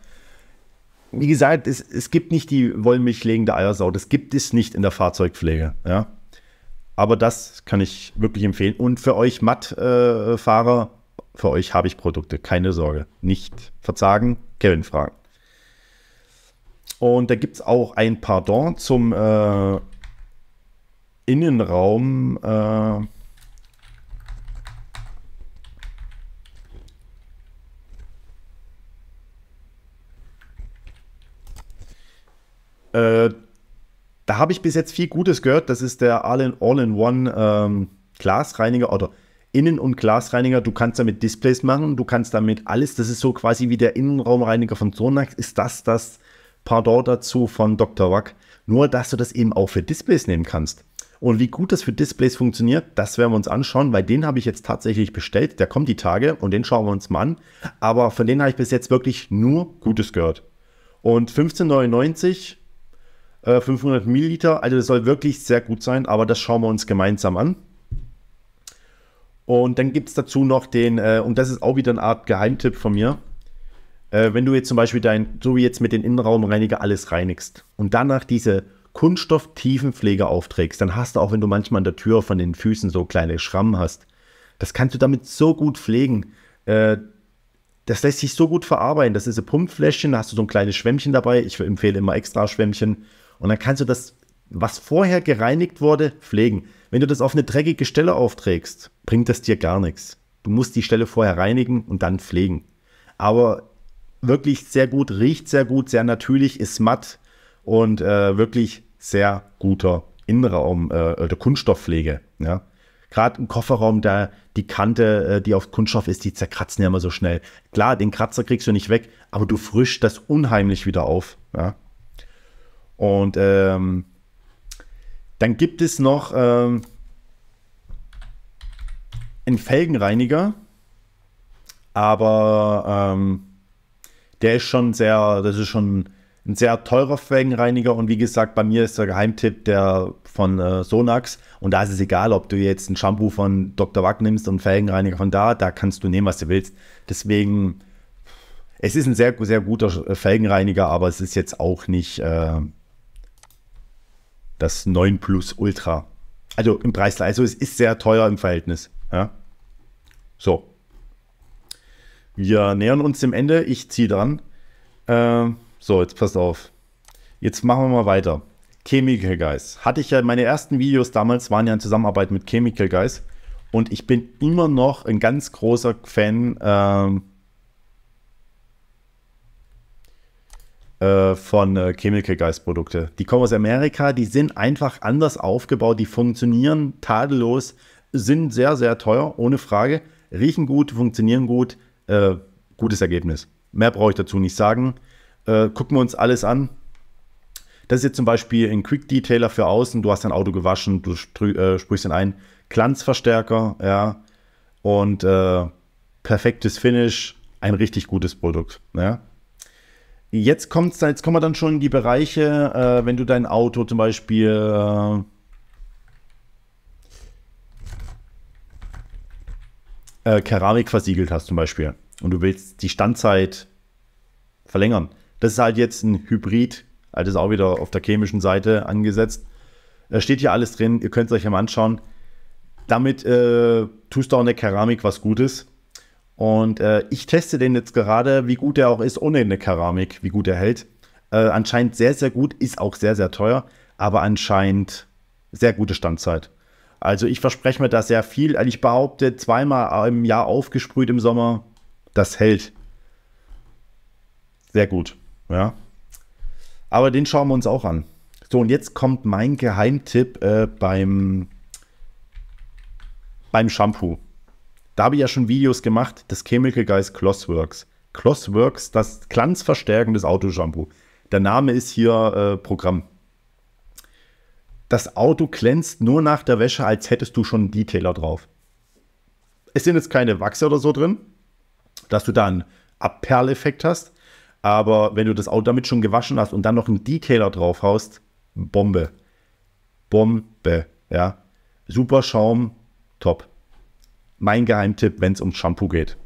wie gesagt, es, es gibt nicht die wollmilchlegende Eiersau. Das gibt es nicht in der Fahrzeugpflege. Ja? Aber das kann ich wirklich empfehlen. Und für euch Mattfahrer, äh, für euch habe ich Produkte. Keine Sorge. Nicht verzagen, Kevin fragen. Und da gibt es auch ein Pardon zum äh, Innenraum. Äh, Äh, da habe ich bis jetzt viel Gutes gehört. Das ist der All-in-One All ähm, Glasreiniger oder Innen- und Glasreiniger. Du kannst damit Displays machen, du kannst damit alles. Das ist so quasi wie der Innenraumreiniger von Sonax. Ist das das Pardon dazu von Dr. Wack? Nur, dass du das eben auch für Displays nehmen kannst. Und wie gut das für Displays funktioniert, das werden wir uns anschauen, weil den habe ich jetzt tatsächlich bestellt. Der kommt die Tage und den schauen wir uns mal an. Aber von denen habe ich bis jetzt wirklich nur Gutes gehört. Und 1599 500 äh, Milliliter. Also das soll wirklich sehr gut sein, aber das schauen wir uns gemeinsam an. Und dann gibt es dazu noch den, äh, und das ist auch wieder eine Art Geheimtipp von mir, äh, wenn du jetzt zum Beispiel dein, so wie jetzt mit dem Innenraumreiniger alles reinigst und danach diese Kunststofftiefenpflege aufträgst, dann hast du auch, wenn du manchmal an der Tür von den Füßen so kleine Schrammen hast, das kannst du damit so gut pflegen. Äh, das lässt sich so gut verarbeiten. Das ist ein Pumpfläschchen, da hast du so ein kleines Schwämmchen dabei. Ich empfehle immer extra Schwämmchen. Und dann kannst du das, was vorher gereinigt wurde, pflegen. Wenn du das auf eine dreckige Stelle aufträgst, bringt das dir gar nichts. Du musst die Stelle vorher reinigen und dann pflegen. Aber wirklich sehr gut, riecht sehr gut, sehr natürlich, ist matt und äh, wirklich sehr guter Innenraum äh, der Kunststoffpflege. Ja? Gerade im Kofferraum, da die Kante, äh, die auf Kunststoff ist, die zerkratzen ja immer so schnell. Klar, den Kratzer kriegst du nicht weg, aber du frischst das unheimlich wieder auf. Ja? Und ähm, dann gibt es noch ähm, einen Felgenreiniger, aber ähm, der ist schon sehr, das ist schon ein sehr teurer Felgenreiniger und wie gesagt, bei mir ist der Geheimtipp der von äh, Sonax und da ist es egal, ob du jetzt ein Shampoo von Dr. Wack nimmst und einen Felgenreiniger von da, da kannst du nehmen, was du willst. Deswegen, es ist ein sehr, sehr guter Felgenreiniger, aber es ist jetzt auch nicht äh, das 9 Plus Ultra. Also im Preis, also es ist sehr teuer im Verhältnis. Ja? So. Wir nähern uns dem Ende. Ich ziehe dran. Ähm, so, jetzt passt auf. Jetzt machen wir mal weiter. Chemical Guys. Hatte ich ja, meine ersten Videos damals waren ja in Zusammenarbeit mit Chemical Guys. Und ich bin immer noch ein ganz großer Fan ähm, Äh, von äh, Chemical Guys Produkte. Die kommen aus Amerika, die sind einfach anders aufgebaut, die funktionieren tadellos, sind sehr, sehr teuer, ohne Frage, riechen gut, funktionieren gut, äh, gutes Ergebnis. Mehr brauche ich dazu nicht sagen. Äh, gucken wir uns alles an. Das ist jetzt zum Beispiel ein Quick Detailer für außen. Du hast dein Auto gewaschen, du äh, sprichst ihn ein. Glanzverstärker, ja. Und perfektes Finish, ein richtig gutes Produkt. Ja. Jetzt, kommt's, jetzt kommen wir dann schon in die Bereiche, äh, wenn du dein Auto zum Beispiel. Äh, äh, Keramik versiegelt hast zum Beispiel und du willst die Standzeit verlängern. Das ist halt jetzt ein Hybrid, also ist auch wieder auf der chemischen Seite angesetzt. Da äh, steht hier alles drin, ihr könnt es euch mal anschauen. Damit äh, tust du auch in der Keramik was Gutes und äh, ich teste den jetzt gerade, wie gut er auch ist, ohne eine Keramik, wie gut er hält. Äh, anscheinend sehr, sehr gut, ist auch sehr, sehr teuer, aber anscheinend sehr gute Standzeit. Also ich verspreche mir da sehr viel. Also ich behaupte, zweimal im Jahr aufgesprüht im Sommer, das hält. Sehr gut, ja. Aber den schauen wir uns auch an. So, und jetzt kommt mein Geheimtipp äh, beim, beim Shampoo. Da habe ich ja schon Videos gemacht, das Chemical Guys Clossworks. Clossworks, das glanzverstärkendes Autoshampoo. Der Name ist hier äh, Programm. Das Auto glänzt nur nach der Wäsche, als hättest du schon einen Detailer drauf. Es sind jetzt keine Wachse oder so drin, dass du da einen Abperleffekt hast. Aber wenn du das Auto damit schon gewaschen hast und dann noch einen Detailer drauf haust, Bombe. Bombe. Ja. Super Schaum, top mein Geheimtipp, wenn es um Shampoo geht.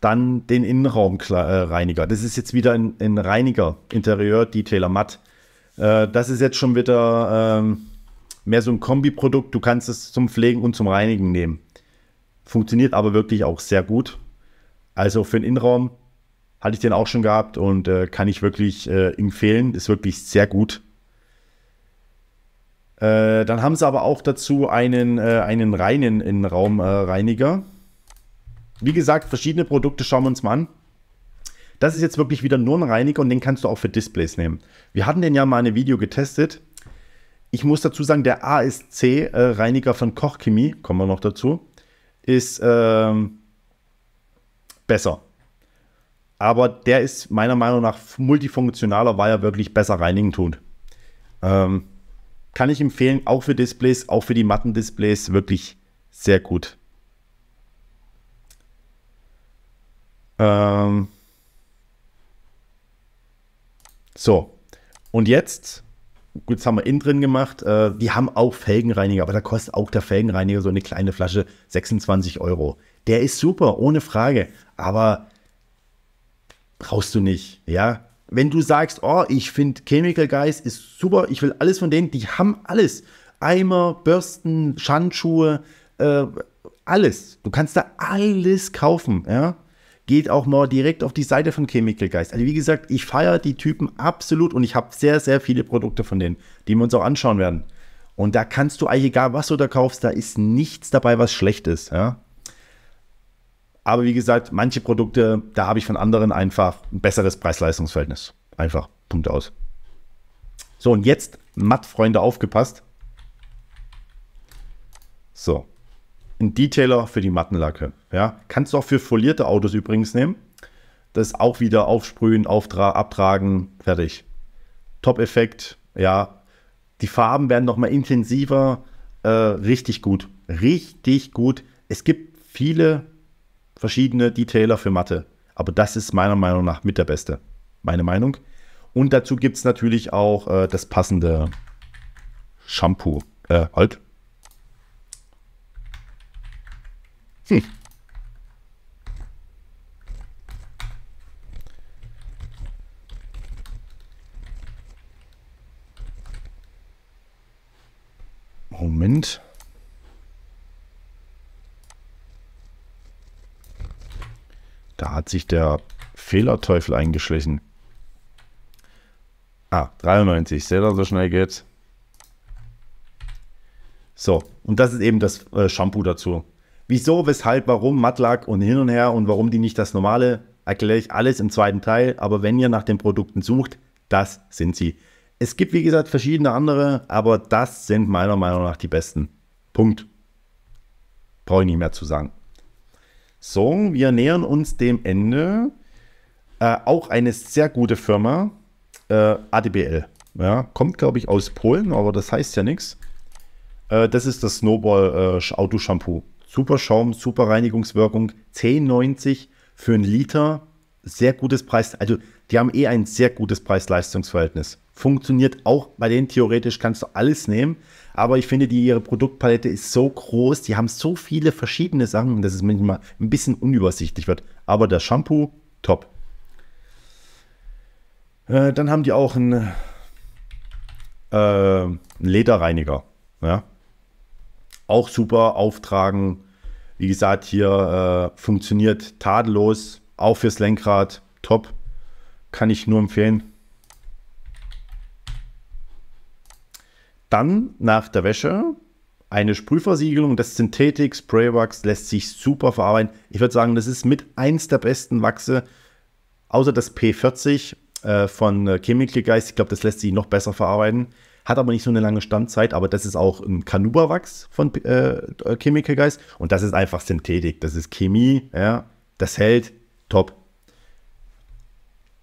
Dann den Innenraumreiniger. Das ist jetzt wieder ein, ein Reiniger, Interieur, Detailer Matt. Äh, das ist jetzt schon wieder ähm, mehr so ein Kombiprodukt. Du kannst es zum Pflegen und zum Reinigen nehmen. Funktioniert aber wirklich auch sehr gut. Also für den Innenraum hatte ich den auch schon gehabt und äh, kann ich wirklich äh, empfehlen. Ist wirklich sehr gut. Äh, dann haben sie aber auch dazu einen, äh, einen reinen Innenraumreiniger. Wie gesagt, verschiedene Produkte schauen wir uns mal an. Das ist jetzt wirklich wieder nur ein Reiniger und den kannst du auch für Displays nehmen. Wir hatten den ja mal in einem Video getestet. Ich muss dazu sagen, der ASC-Reiniger äh, von Kochchemie, kommen wir noch dazu, ist ähm, besser aber der ist meiner Meinung nach multifunktionaler, weil er wirklich besser reinigen tut. Ähm, kann ich empfehlen, auch für Displays, auch für die matten Displays, wirklich sehr gut. Ähm so, und jetzt, gut, jetzt haben wir innen drin gemacht, äh, die haben auch Felgenreiniger, aber da kostet auch der Felgenreiniger so eine kleine Flasche 26 Euro. Der ist super, ohne Frage, aber brauchst du nicht, ja. Wenn du sagst, oh, ich finde Chemical Guys ist super, ich will alles von denen, die haben alles. Eimer, Bürsten, Schandschuhe, äh, alles. Du kannst da alles kaufen, ja. Geht auch mal direkt auf die Seite von Chemical Guys. Also wie gesagt, ich feiere die Typen absolut und ich habe sehr, sehr viele Produkte von denen, die wir uns auch anschauen werden. Und da kannst du eigentlich egal, was du da kaufst, da ist nichts dabei, was schlecht ist, ja. Aber wie gesagt, manche Produkte, da habe ich von anderen einfach ein besseres Preis-Leistungs-Verhältnis. Einfach, Punkt aus. So, und jetzt, matt, Freunde, aufgepasst. So, ein Detailer für die Mattenlacke. Ja, kannst du auch für folierte Autos übrigens nehmen. Das auch wieder aufsprühen, auftra abtragen, fertig. Top-Effekt, ja. Die Farben werden nochmal intensiver. Äh, richtig gut. Richtig gut. Es gibt viele verschiedene Detailer für Mathe. Aber das ist meiner Meinung nach mit der beste. Meine Meinung. Und dazu gibt es natürlich auch äh, das passende Shampoo. Äh, halt. Hm. Moment. Da hat sich der Fehlerteufel eingeschlichen. Ah, 93. Seht ihr, so schnell geht's. So, und das ist eben das äh, Shampoo dazu. Wieso, weshalb, warum, Mattlack und hin und her und warum die nicht das normale, erkläre ich alles im zweiten Teil. Aber wenn ihr nach den Produkten sucht, das sind sie. Es gibt, wie gesagt, verschiedene andere, aber das sind meiner Meinung nach die besten. Punkt. Brauche ich nicht mehr zu sagen. So, wir nähern uns dem Ende. Äh, auch eine sehr gute Firma, äh, ADBL. Ja, kommt, glaube ich, aus Polen, aber das heißt ja nichts. Äh, das ist das Snowball äh, Auto-Shampoo. Super Schaum, super Reinigungswirkung. 10,90 für einen Liter. Sehr gutes Preis. Also, die haben eh ein sehr gutes Preis-Leistungs-Verhältnis funktioniert auch bei denen theoretisch, kannst du alles nehmen. Aber ich finde, die, ihre Produktpalette ist so groß, die haben so viele verschiedene Sachen, dass es manchmal ein bisschen unübersichtlich wird. Aber das Shampoo, top. Äh, dann haben die auch einen, äh, einen Lederreiniger. Ja? Auch super auftragen. Wie gesagt, hier äh, funktioniert tadellos. Auch fürs Lenkrad, top. Kann ich nur empfehlen Dann nach der Wäsche eine Sprühversiegelung des Synthetic Spray Wax lässt sich super verarbeiten. Ich würde sagen, das ist mit eins der besten Wachse, außer das P40 äh, von äh, Chemical Geist. Ich glaube, das lässt sich noch besser verarbeiten. Hat aber nicht so eine lange Standzeit, aber das ist auch ein Canuba-Wachs von äh, Chemical Geist. Und das ist einfach Synthetik. Das ist Chemie, ja. Das hält top.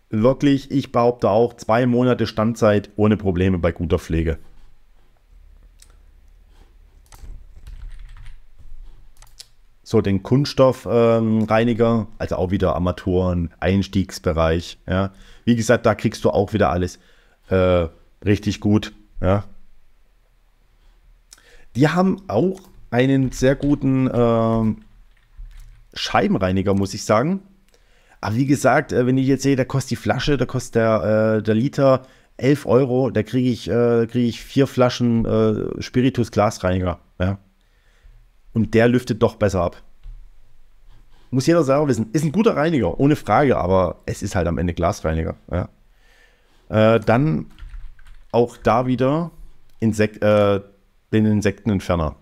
Wirklich, ich behaupte auch, zwei Monate Standzeit ohne Probleme bei guter Pflege. so den Kunststoffreiniger, ähm, also auch wieder Armaturen, Einstiegsbereich. Ja. Wie gesagt, da kriegst du auch wieder alles äh, richtig gut. Ja. Die haben auch einen sehr guten äh, Scheibenreiniger, muss ich sagen. Aber wie gesagt, äh, wenn ich jetzt sehe, da kostet die Flasche, da kostet der, äh, der Liter 11 Euro, da kriege ich, äh, krieg ich vier Flaschen äh, Spiritus-Glasreiniger. Ja und der lüftet doch besser ab. Muss jeder selber wissen. Ist ein guter Reiniger, ohne Frage, aber es ist halt am Ende Glasreiniger. Ja. Äh, dann auch da wieder Insek äh, den Insektenentferner.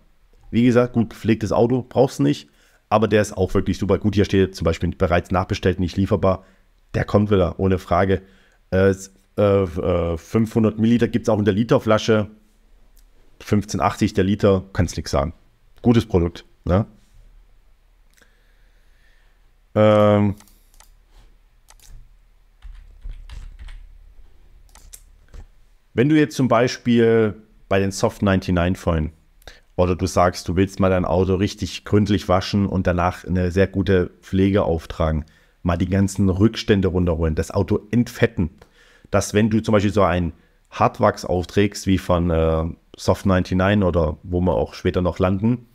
Wie gesagt, gut gepflegtes Auto, brauchst du nicht, aber der ist auch wirklich super gut. Hier steht zum Beispiel bereits nachbestellt, nicht lieferbar. Der kommt wieder, ohne Frage. Äh, 500 äh, äh, Milliliter gibt es auch in der Literflasche. 15,80 der Liter, kannst nichts sagen gutes Produkt. Ne? Ähm, wenn du jetzt zum Beispiel bei den Soft 99 vorhin oder du sagst, du willst mal dein Auto richtig gründlich waschen und danach eine sehr gute Pflege auftragen, mal die ganzen Rückstände runterholen, das Auto entfetten, dass wenn du zum Beispiel so ein Hartwachs aufträgst wie von äh, Soft 99 oder wo wir auch später noch landen,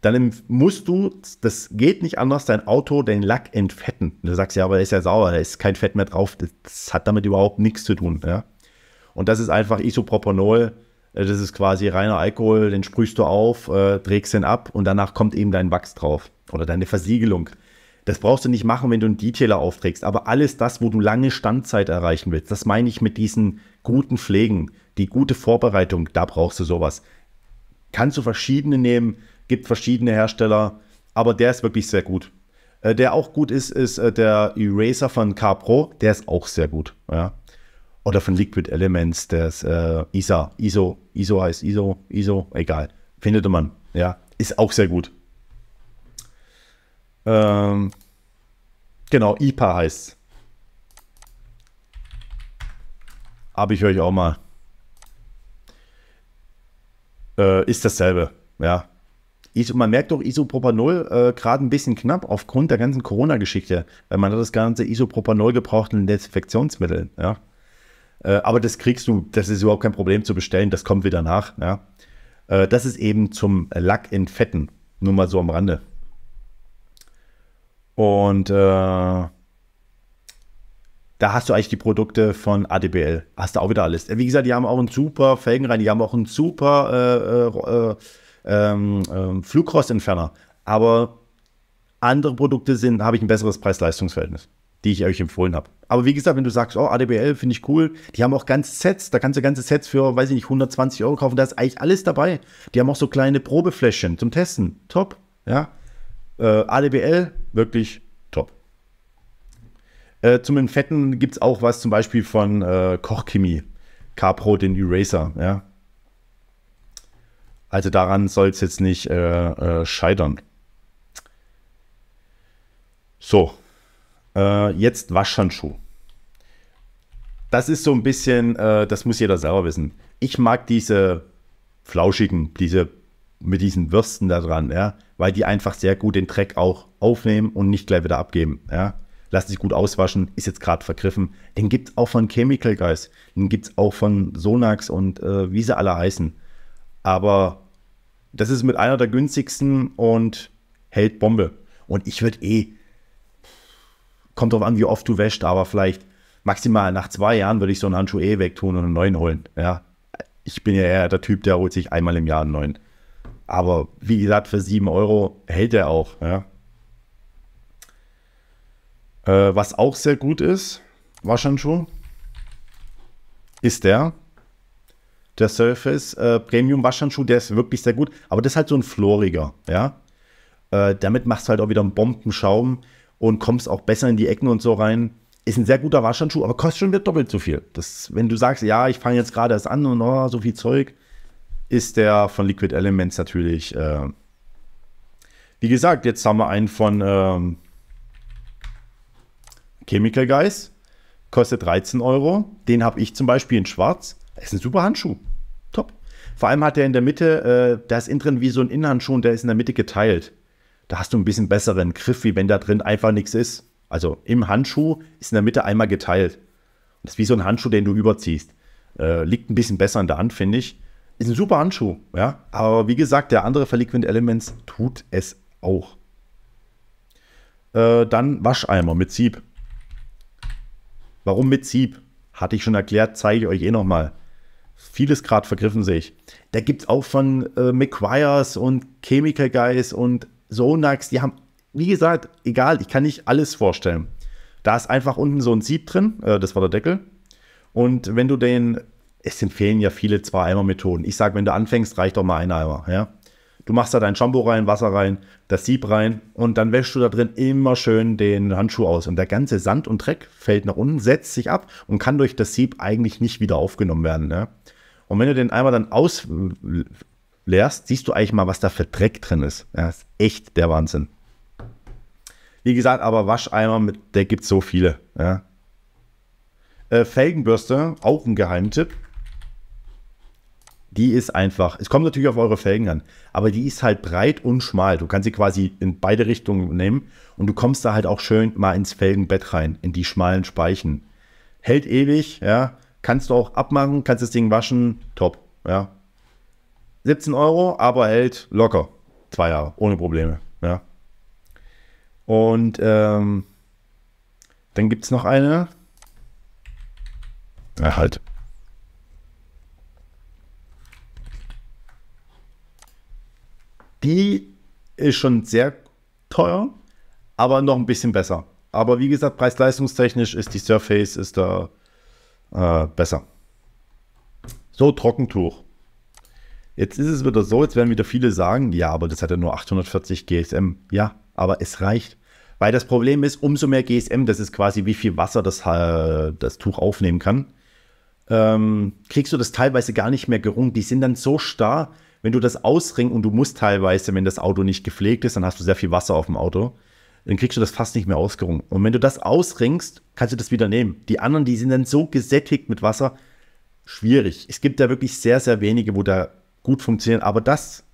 dann musst du, das geht nicht anders, dein Auto den Lack entfetten. Du sagst ja, aber der ist ja sauer, da ist kein Fett mehr drauf. Das hat damit überhaupt nichts zu tun. Ja? Und das ist einfach Isopropanol. Äh, das ist quasi reiner Alkohol, den sprühst du auf, äh, trägst den ab und danach kommt eben dein Wachs drauf oder deine Versiegelung. Das brauchst du nicht machen, wenn du einen Detailer aufträgst. Aber alles das, wo du lange Standzeit erreichen willst, das meine ich mit diesen guten Pflegen, die gute Vorbereitung, da brauchst du sowas. Kannst du verschiedene nehmen, Gibt verschiedene Hersteller, aber der ist wirklich sehr gut. Äh, der auch gut ist, ist äh, der Eraser von CarPro, Der ist auch sehr gut. Ja. Oder von Liquid Elements, der ist äh, ISA, ISO, ISO heißt ISO, ISO, egal. Findet man. Ja, ist auch sehr gut. Ähm, genau, IPA heißt Habe ich euch auch mal. Äh, ist dasselbe, ja man merkt doch Isopropanol äh, gerade ein bisschen knapp aufgrund der ganzen Corona-Geschichte, weil man hat das ganze Isopropanol gebraucht in Desinfektionsmitteln. Ja? Äh, aber das kriegst du, das ist überhaupt kein Problem zu bestellen, das kommt wieder nach. Ja? Äh, das ist eben zum Lack in Fetten, nur mal so am Rande. Und äh, da hast du eigentlich die Produkte von ADBL. Hast du auch wieder alles. Wie gesagt, die haben auch einen super Felgenrein, die haben auch einen super äh, äh, ähm, ähm, Flugcross-Entferner. Aber andere Produkte sind, habe ich ein besseres Preis-Leistungs-Verhältnis, die ich euch empfohlen habe. Aber wie gesagt, wenn du sagst, oh, ADBL finde ich cool, die haben auch ganze Sets, da kannst du ganze Sets für, weiß ich nicht, 120 Euro kaufen, da ist eigentlich alles dabei. Die haben auch so kleine Probefläschchen zum Testen. Top, ja. Äh, ADBL, wirklich top. Äh, zum Fetten gibt es auch was zum Beispiel von äh, Kochchemie. Capro, den Eraser, ja. Also daran soll es jetzt nicht äh, äh, scheitern. So, äh, jetzt Waschhandschuh. Das ist so ein bisschen, äh, das muss jeder selber wissen. Ich mag diese flauschigen, diese mit diesen Würsten da dran, ja, weil die einfach sehr gut den Dreck auch aufnehmen und nicht gleich wieder abgeben, ja. Lassen sich gut auswaschen, ist jetzt gerade vergriffen. Den gibt es auch von Chemical Guys, den gibt es auch von Sonax und äh, wie sie alle heißen. Aber das ist mit einer der günstigsten und hält Bombe. Und ich würde eh, kommt drauf an, wie oft du wäscht, aber vielleicht maximal nach zwei Jahren würde ich so einen Handschuh eh wegtun und einen neuen holen. Ja, ich bin ja eher der Typ, der holt sich einmal im Jahr einen neuen. Aber wie gesagt, für 7 Euro hält er auch. Ja. Äh, was auch sehr gut ist, Waschhandschuh, ist der der Surface äh, Premium Waschhandschuh, der ist wirklich sehr gut, aber das ist halt so ein floriger, ja. Äh, damit machst du halt auch wieder einen Bombenschaum und kommst auch besser in die Ecken und so rein. Ist ein sehr guter Waschhandschuh, aber kostet schon wieder doppelt so viel. Das, wenn du sagst, ja, ich fange jetzt gerade erst an und oh, so viel Zeug, ist der von Liquid Elements natürlich. Äh, wie gesagt, jetzt haben wir einen von ähm, Chemical Guys. Kostet 13 Euro. Den habe ich zum Beispiel in Schwarz. ist ein super Handschuh. Vor allem hat er in der Mitte, äh, da ist innen drin wie so ein Innenhandschuh, der ist in der Mitte geteilt. Da hast du ein bisschen besseren Griff, wie wenn da drin einfach nichts ist. Also im Handschuh ist in der Mitte einmal geteilt. das ist wie so ein Handschuh, den du überziehst. Äh, liegt ein bisschen besser in der Hand, finde ich. Ist ein super Handschuh, ja. Aber wie gesagt, der andere Verliquid Elements tut es auch. Äh, dann Wascheimer mit Sieb. Warum mit Sieb? Hatte ich schon erklärt, zeige ich euch eh nochmal vieles gerade vergriffen sehe ich. Da gibt es auch von äh, McQuires und Chemical Guys und Sonax, die haben, wie gesagt, egal, ich kann nicht alles vorstellen. Da ist einfach unten so ein Sieb drin, äh, das war der Deckel. Und wenn du den, es empfehlen ja viele Zwei-Eimer-Methoden. Ich sage, wenn du anfängst, reicht doch mal ein Eimer. Ja? Du machst da dein Shampoo rein, Wasser rein, das Sieb rein und dann wäschst du da drin immer schön den Handschuh aus. Und der ganze Sand und Dreck fällt nach unten, setzt sich ab und kann durch das Sieb eigentlich nicht wieder aufgenommen werden. Ne? Und wenn du den einmal dann ausleerst, siehst du eigentlich mal, was da für Dreck drin ist. Ja, ist echt der Wahnsinn. Wie gesagt, aber Wascheimer, mit, der gibt so viele. Ja. Äh, Felgenbürste, auch ein Geheimtipp. Die ist einfach, es kommt natürlich auf eure Felgen an, aber die ist halt breit und schmal. Du kannst sie quasi in beide Richtungen nehmen und du kommst da halt auch schön mal ins Felgenbett rein, in die schmalen Speichen. Hält ewig, ja, Kannst du auch abmachen, kannst das Ding waschen, top. Ja. 17 Euro, aber hält locker. Zwei Jahre, ohne Probleme. Ja. Und ähm, dann gibt es noch eine. Ja, halt. Die ist schon sehr teuer, aber noch ein bisschen besser. Aber wie gesagt, preis-leistungstechnisch ist die Surface ist da äh, besser. So, Trockentuch. Jetzt ist es wieder so, jetzt werden wieder viele sagen, ja, aber das hat ja nur 840 GSM. Ja, aber es reicht. Weil das Problem ist, umso mehr GSM, das ist quasi wie viel Wasser das, äh, das Tuch aufnehmen kann, ähm, kriegst du das teilweise gar nicht mehr gerungen. Die sind dann so starr, wenn du das ausringst und du musst teilweise, wenn das Auto nicht gepflegt ist, dann hast du sehr viel Wasser auf dem Auto dann kriegst du das fast nicht mehr ausgerungen. Und wenn du das ausringst, kannst du das wieder nehmen. Die anderen, die sind dann so gesättigt mit Wasser, schwierig. Es gibt da wirklich sehr, sehr wenige, wo da gut funktionieren. Aber das,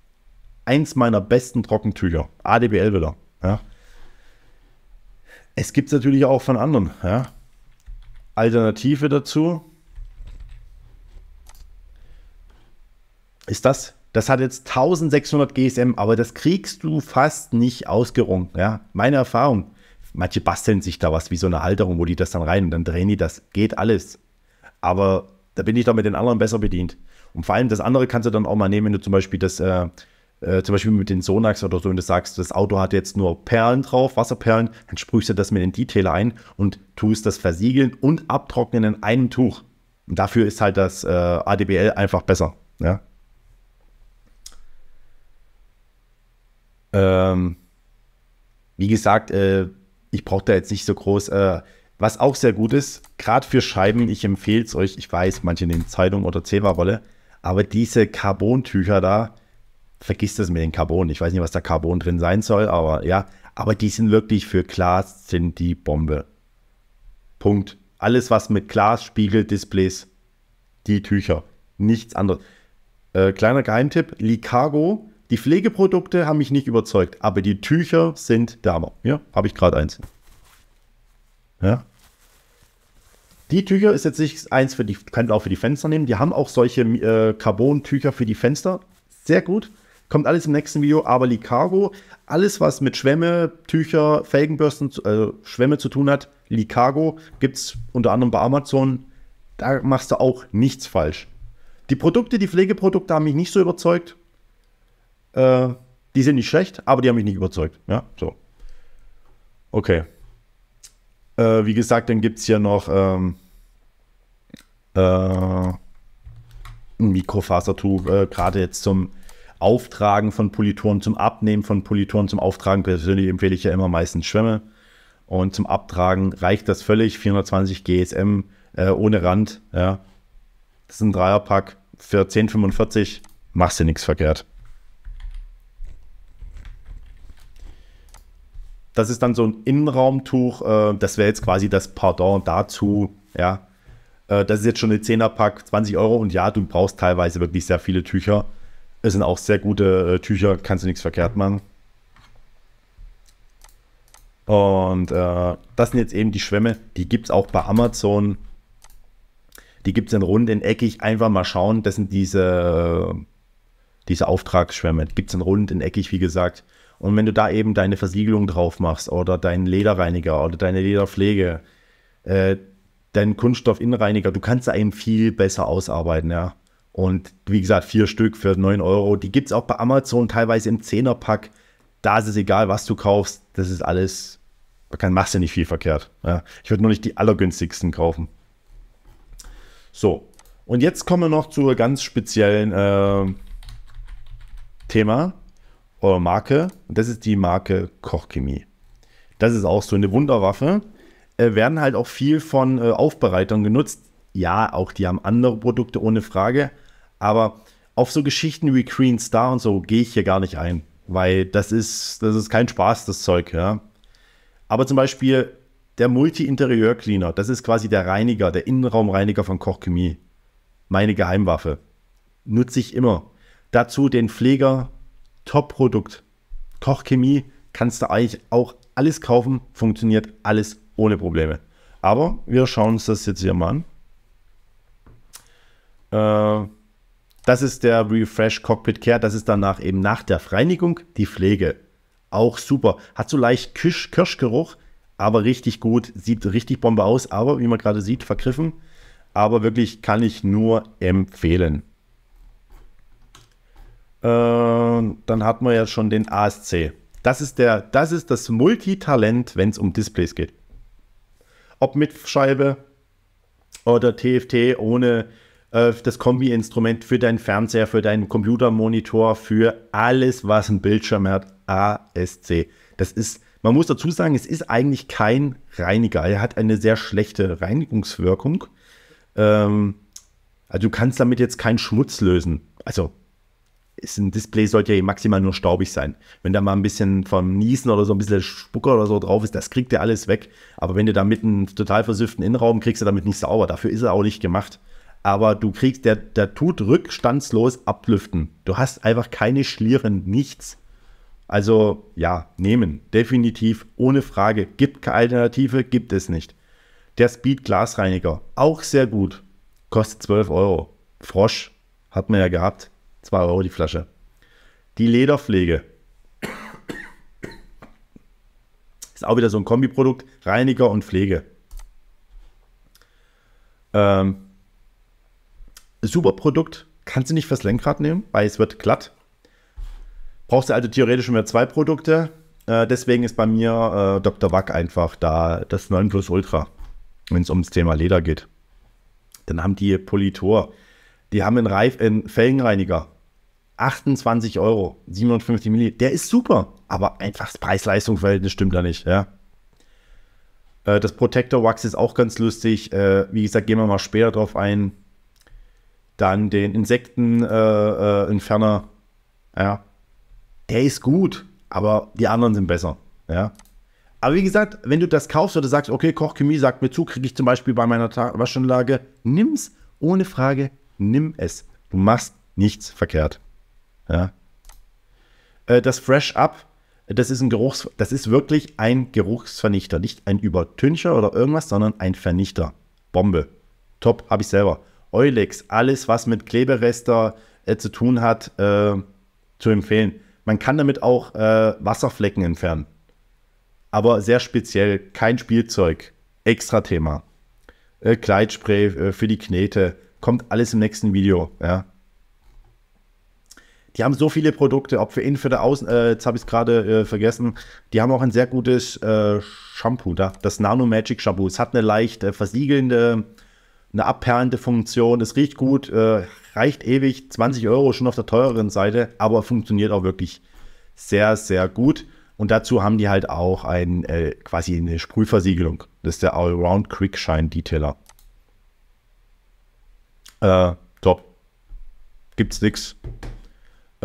eins meiner besten Trockentücher, ADBL wieder. Ja. Es gibt es natürlich auch von anderen. Ja. Alternative dazu ist das das hat jetzt 1600 GSM, aber das kriegst du fast nicht ausgerungen. Ja, meine Erfahrung. Manche basteln sich da was wie so eine Halterung, wo die das dann rein und dann drehen die das. Geht alles. Aber da bin ich doch mit den anderen besser bedient. Und vor allem das andere kannst du dann auch mal nehmen, wenn du zum Beispiel das, äh, äh, zum Beispiel mit den Sonax oder so, und du sagst, das Auto hat jetzt nur Perlen drauf, Wasserperlen, dann sprühst du das mit den Detailer ein und tust das Versiegeln und Abtrocknen in einem Tuch. Und dafür ist halt das äh, ADBL einfach besser. Ja. Ähm, wie gesagt, äh, ich brauche da jetzt nicht so groß. Äh, was auch sehr gut ist, gerade für Scheiben, ich empfehle es euch, ich weiß, manche nehmen Zeitung oder Zewa-Rolle, aber diese Carbon-Tücher da, vergisst das mit den Carbon. Ich weiß nicht, was da Carbon drin sein soll, aber ja, aber die sind wirklich für Glas sind die Bombe. Punkt. Alles, was mit Glas, Spiegel, Displays, die Tücher. Nichts anderes. Äh, kleiner Geheimtipp: Licargo. Die Pflegeprodukte haben mich nicht überzeugt, aber die Tücher sind der Hammer. Ja, habe ich gerade eins. Ja. Die Tücher ist jetzt nicht eins für die, könnt ihr auch für die Fenster nehmen. Die haben auch solche äh, Carbon-Tücher für die Fenster. Sehr gut. Kommt alles im nächsten Video, aber Licargo, alles was mit Schwämme, Tücher, Felgenbürsten, äh, Schwämme zu tun hat, Licargo gibt es unter anderem bei Amazon. Da machst du auch nichts falsch. Die Produkte, die Pflegeprodukte haben mich nicht so überzeugt. Äh, die sind nicht schlecht, aber die haben mich nicht überzeugt. Ja, so. Okay. Äh, wie gesagt, dann gibt es hier noch ähm, äh, ein Mikrofasertuch, äh, gerade jetzt zum Auftragen von Polituren, zum Abnehmen von Polituren, zum Auftragen persönlich empfehle ich ja immer meistens Schwämme. Und zum Abtragen reicht das völlig. 420 GSM äh, ohne Rand. Ja. Das ist ein Dreierpack für 10,45. Machst du nichts verkehrt. Das ist dann so ein Innenraumtuch. Äh, das wäre jetzt quasi das Pardon dazu. Ja, äh, das ist jetzt schon eine 10er-Pack, 20 Euro. Und ja, du brauchst teilweise wirklich sehr viele Tücher. Es sind auch sehr gute äh, Tücher, kannst du nichts verkehrt machen. Und äh, das sind jetzt eben die Schwämme. Die gibt es auch bei Amazon. Die gibt es in rund, in eckig. Einfach mal schauen. Das sind diese, äh, diese Auftragsschwämme. Die gibt es in rund, in eckig, wie gesagt. Und wenn du da eben deine Versiegelung drauf machst oder deinen Lederreiniger oder deine Lederpflege, äh, deinen Kunststoffinnenreiniger, du kannst da eben viel besser ausarbeiten, ja. Und wie gesagt, vier Stück für 9 Euro. Die gibt es auch bei Amazon teilweise im 10er-Pack. Da ist es egal, was du kaufst. Das ist alles, da kann, machst du nicht viel verkehrt. Ja. Ich würde nur nicht die allergünstigsten kaufen. So, und jetzt kommen wir noch zu einem ganz speziellen äh, Thema eure Marke. Und das ist die Marke Kochchemie. Das ist auch so eine Wunderwaffe. Äh, werden halt auch viel von äh, Aufbereitern genutzt. Ja, auch die haben andere Produkte ohne Frage. Aber auf so Geschichten wie Green Star und so gehe ich hier gar nicht ein. Weil das ist, das ist kein Spaß, das Zeug, ja. Aber zum Beispiel der Multi-Interieur-Cleaner, das ist quasi der Reiniger, der Innenraumreiniger von Kochchemie. Meine Geheimwaffe. Nutze ich immer. Dazu den Pfleger Top-Produkt. Kochchemie kannst du eigentlich auch alles kaufen, funktioniert alles ohne Probleme. Aber wir schauen uns das jetzt hier mal an. Äh, das ist der Refresh Cockpit Care. Das ist danach eben nach der Reinigung die Pflege. Auch super. Hat so leicht Kirsch Kirschgeruch, aber richtig gut. Sieht richtig Bombe aus, aber wie man gerade sieht, vergriffen. Aber wirklich kann ich nur empfehlen. Ähm, dann hat man ja schon den ASC. Das ist, der, das ist das Multitalent, wenn es um Displays geht. Ob mit Scheibe oder TFT ohne äh, das Kombi-Instrument für deinen Fernseher, für deinen Computermonitor, für alles, was ein Bildschirm hat. ASC. Das ist, man muss dazu sagen, es ist eigentlich kein Reiniger. Er hat eine sehr schlechte Reinigungswirkung. Ähm, also du kannst damit jetzt keinen Schmutz lösen. Also ist ein Display sollte ja maximal nur staubig sein. Wenn da mal ein bisschen vom Niesen oder so ein bisschen Spucker oder so drauf ist, das kriegt er alles weg. Aber wenn du da mit einem total versüfften Innenraum kriegst, du damit nicht sauber. Dafür ist er auch nicht gemacht. Aber du kriegst, der, der tut rückstandslos ablüften. Du hast einfach keine Schlieren, nichts. Also ja, nehmen, definitiv, ohne Frage. Gibt keine Alternative, gibt es nicht. Der Speed Glasreiniger, auch sehr gut, kostet 12 Euro. Frosch, hat man ja gehabt, 2 Euro die Flasche. Die Lederpflege. Ist auch wieder so ein Kombiprodukt. Reiniger und Pflege. Ähm, super Produkt. Kannst du nicht fürs Lenkrad nehmen, weil es wird glatt. Brauchst du also theoretisch schon mehr zwei Produkte. Äh, deswegen ist bei mir äh, Dr. Wack einfach da das 9 Plus Ultra, wenn es ums Thema Leder geht. Dann haben die Politor. Die haben einen, Reif einen Felgenreiniger. 28 Euro, 750 Milli, der ist super, aber einfach das Preis-Leistungs-Verhältnis stimmt da nicht, ja. Äh, das Protector Wax ist auch ganz lustig. Äh, wie gesagt, gehen wir mal später drauf ein. Dann den Insekten-Entferner. Äh, ja. Der ist gut, aber die anderen sind besser. Ja. Aber wie gesagt, wenn du das kaufst oder sagst, okay, Kochchemie sagt mir zu, kriege ich zum Beispiel bei meiner Ta Waschanlage, nimm's ohne Frage, nimm es. Du machst nichts verkehrt. Ja. Äh, das Fresh Up, das ist ein Geruchs, das ist wirklich ein Geruchsvernichter, nicht ein Übertüncher oder irgendwas, sondern ein Vernichter. Bombe. Top, habe ich selber. Eulex, alles was mit Kleberester äh, zu tun hat, äh, zu empfehlen. Man kann damit auch äh, Wasserflecken entfernen. Aber sehr speziell, kein Spielzeug. Extra Thema. Äh, Kleidspray äh, für die Knete. Kommt alles im nächsten Video. Ja die haben so viele Produkte, ob für innen, für der außen, äh, jetzt habe ich es gerade äh, vergessen. Die haben auch ein sehr gutes äh, Shampoo da, das Nano Magic Shampoo. Es hat eine leicht versiegelnde, eine abperlende Funktion. Es riecht gut, äh, reicht ewig, 20 Euro schon auf der teureren Seite, aber funktioniert auch wirklich sehr, sehr gut. Und dazu haben die halt auch ein, äh, quasi eine Sprühversiegelung. Das ist der Allround Quick Shine Detailer. Äh, top. Gibt's nichts.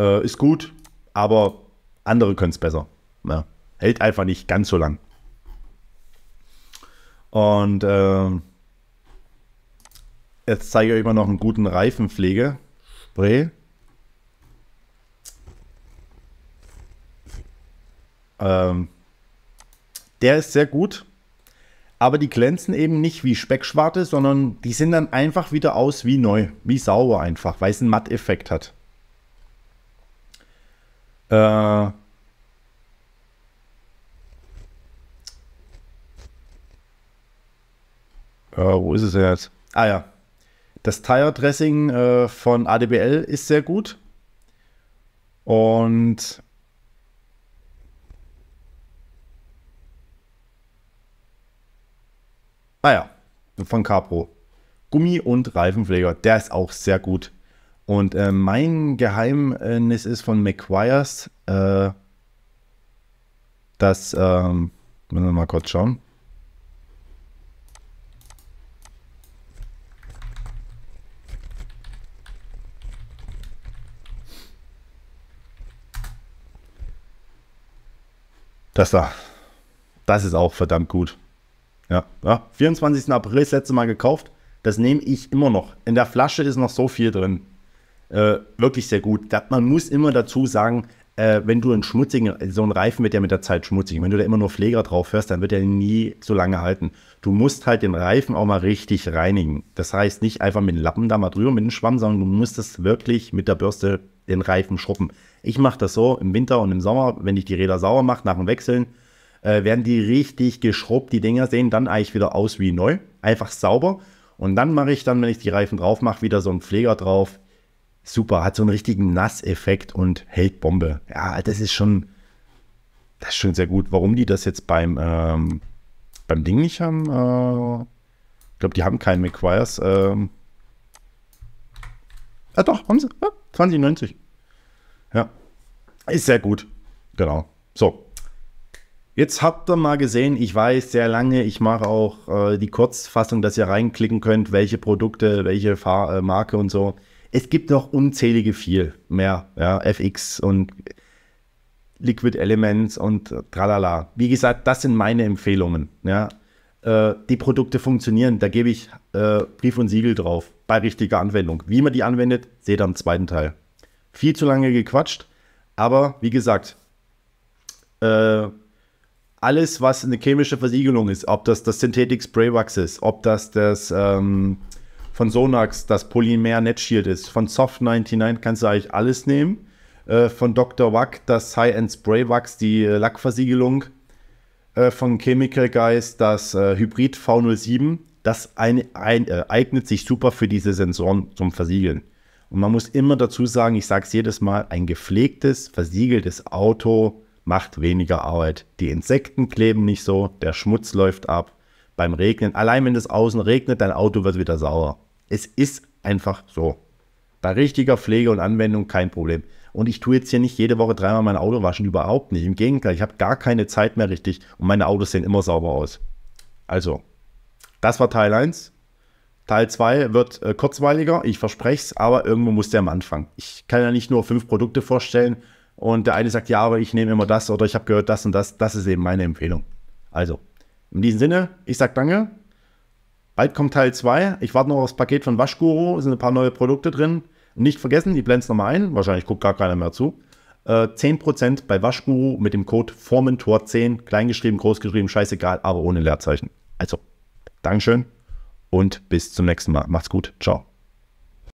Äh, ist gut, aber andere können es besser. Ja. Hält einfach nicht ganz so lang. Und äh, jetzt zeige ich euch mal noch einen guten Reifenpflegespray. Ähm, der ist sehr gut, aber die glänzen eben nicht wie Speckschwarte, sondern die sind dann einfach wieder aus wie neu, wie sauber einfach, weil es einen Matteffekt hat. Äh, Ja, wo ist es jetzt? Ah ja. Das Tire Dressing äh, von ADBL ist sehr gut. Und Ah ja, von Capro. Gummi und Reifenpfleger, der ist auch sehr gut. Und äh, mein Geheimnis ist von McQuires, äh, dass, ähm, müssen wir mal kurz schauen. Das da. Das ist auch verdammt gut. Ja, ja. 24. April das letzte Mal gekauft. Das nehme ich immer noch. In der Flasche ist noch so viel drin äh, wirklich sehr gut. Da, man muss immer dazu sagen, äh, wenn du einen schmutzigen, so ein Reifen wird ja mit der Zeit schmutzig. Wenn du da immer nur Pfleger drauf fährst, dann wird er nie so lange halten. Du musst halt den Reifen auch mal richtig reinigen. Das heißt nicht einfach mit dem Lappen da mal drüber, mit dem Schwamm, sondern du musst das wirklich mit der Bürste den Reifen schrubben. Ich mache das so im Winter und im Sommer, wenn ich die Räder sauer mache nach dem Wechseln, äh, werden die richtig geschrubbt. Die Dinger sehen dann eigentlich wieder aus wie neu, einfach sauber. Und dann mache ich dann, wenn ich die Reifen drauf mache, wieder so einen Pfleger drauf super, hat so einen richtigen Nasseffekt und hält Bombe. Ja, das ist schon, das ist schon sehr gut. Warum die das jetzt beim, ähm, beim Ding nicht haben, äh, ich glaube, die haben keinen McQuires. Ähm, ah doch, haben sie. Ja, 2090. Ja, ist sehr gut. Genau. So. Jetzt habt ihr mal gesehen, ich weiß sehr lange, ich mache auch äh, die Kurzfassung, dass ihr reinklicken könnt, welche Produkte, welche Fahr äh, Marke und so es gibt noch unzählige viel mehr, ja, FX und Liquid Elements und tralala. Wie gesagt, das sind meine Empfehlungen, ja. Äh, die Produkte funktionieren, da gebe ich äh, Brief und Siegel drauf, bei richtiger Anwendung. Wie man die anwendet, seht ihr am zweiten Teil. Viel zu lange gequatscht, aber wie gesagt, äh, alles, was eine chemische Versiegelung ist, ob das das Synthetic Spray Wax ist, ob das das ähm, von Sonax das Polymer NetShield ist. Von Soft99 kannst du eigentlich alles nehmen. Äh, von Dr. Wack das High-End Spray Wax, die äh, Lackversiegelung. Äh, von Chemical Guys das äh, Hybrid V07. Das ein, ein, äh, eignet sich super für diese Sensoren zum Versiegeln. Und man muss immer dazu sagen, ich sage es jedes Mal, ein gepflegtes, versiegeltes Auto macht weniger Arbeit. Die Insekten kleben nicht so, der Schmutz läuft ab beim Regnen. Allein wenn es außen regnet, dein Auto wird wieder sauer. Es ist einfach so. Bei richtiger Pflege und Anwendung kein Problem. Und ich tue jetzt hier nicht jede Woche dreimal mein Auto waschen, überhaupt nicht. Im Gegenteil, ich habe gar keine Zeit mehr richtig und meine Autos sehen immer sauber aus. Also, das war Teil 1. Teil 2 wird äh, kurzweiliger, ich verspreche es, aber irgendwo muss der am Anfang. Ich kann ja nicht nur fünf Produkte vorstellen und der eine sagt, ja, aber ich nehme immer das oder ich habe gehört das und das. Das ist eben meine Empfehlung. Also, in diesem Sinne, ich sage danke, Bald kommt Teil 2. Ich warte noch auf das Paket von Waschguru. Es sind ein paar neue Produkte drin. Nicht vergessen, die blenden es nochmal ein. Wahrscheinlich guckt gar keiner mehr zu. Äh, 10% bei Waschguru mit dem Code Formentor10. Kleingeschrieben, großgeschrieben, scheißegal, aber ohne Leerzeichen. Also, Dankeschön und bis zum nächsten Mal. Macht's gut. Ciao.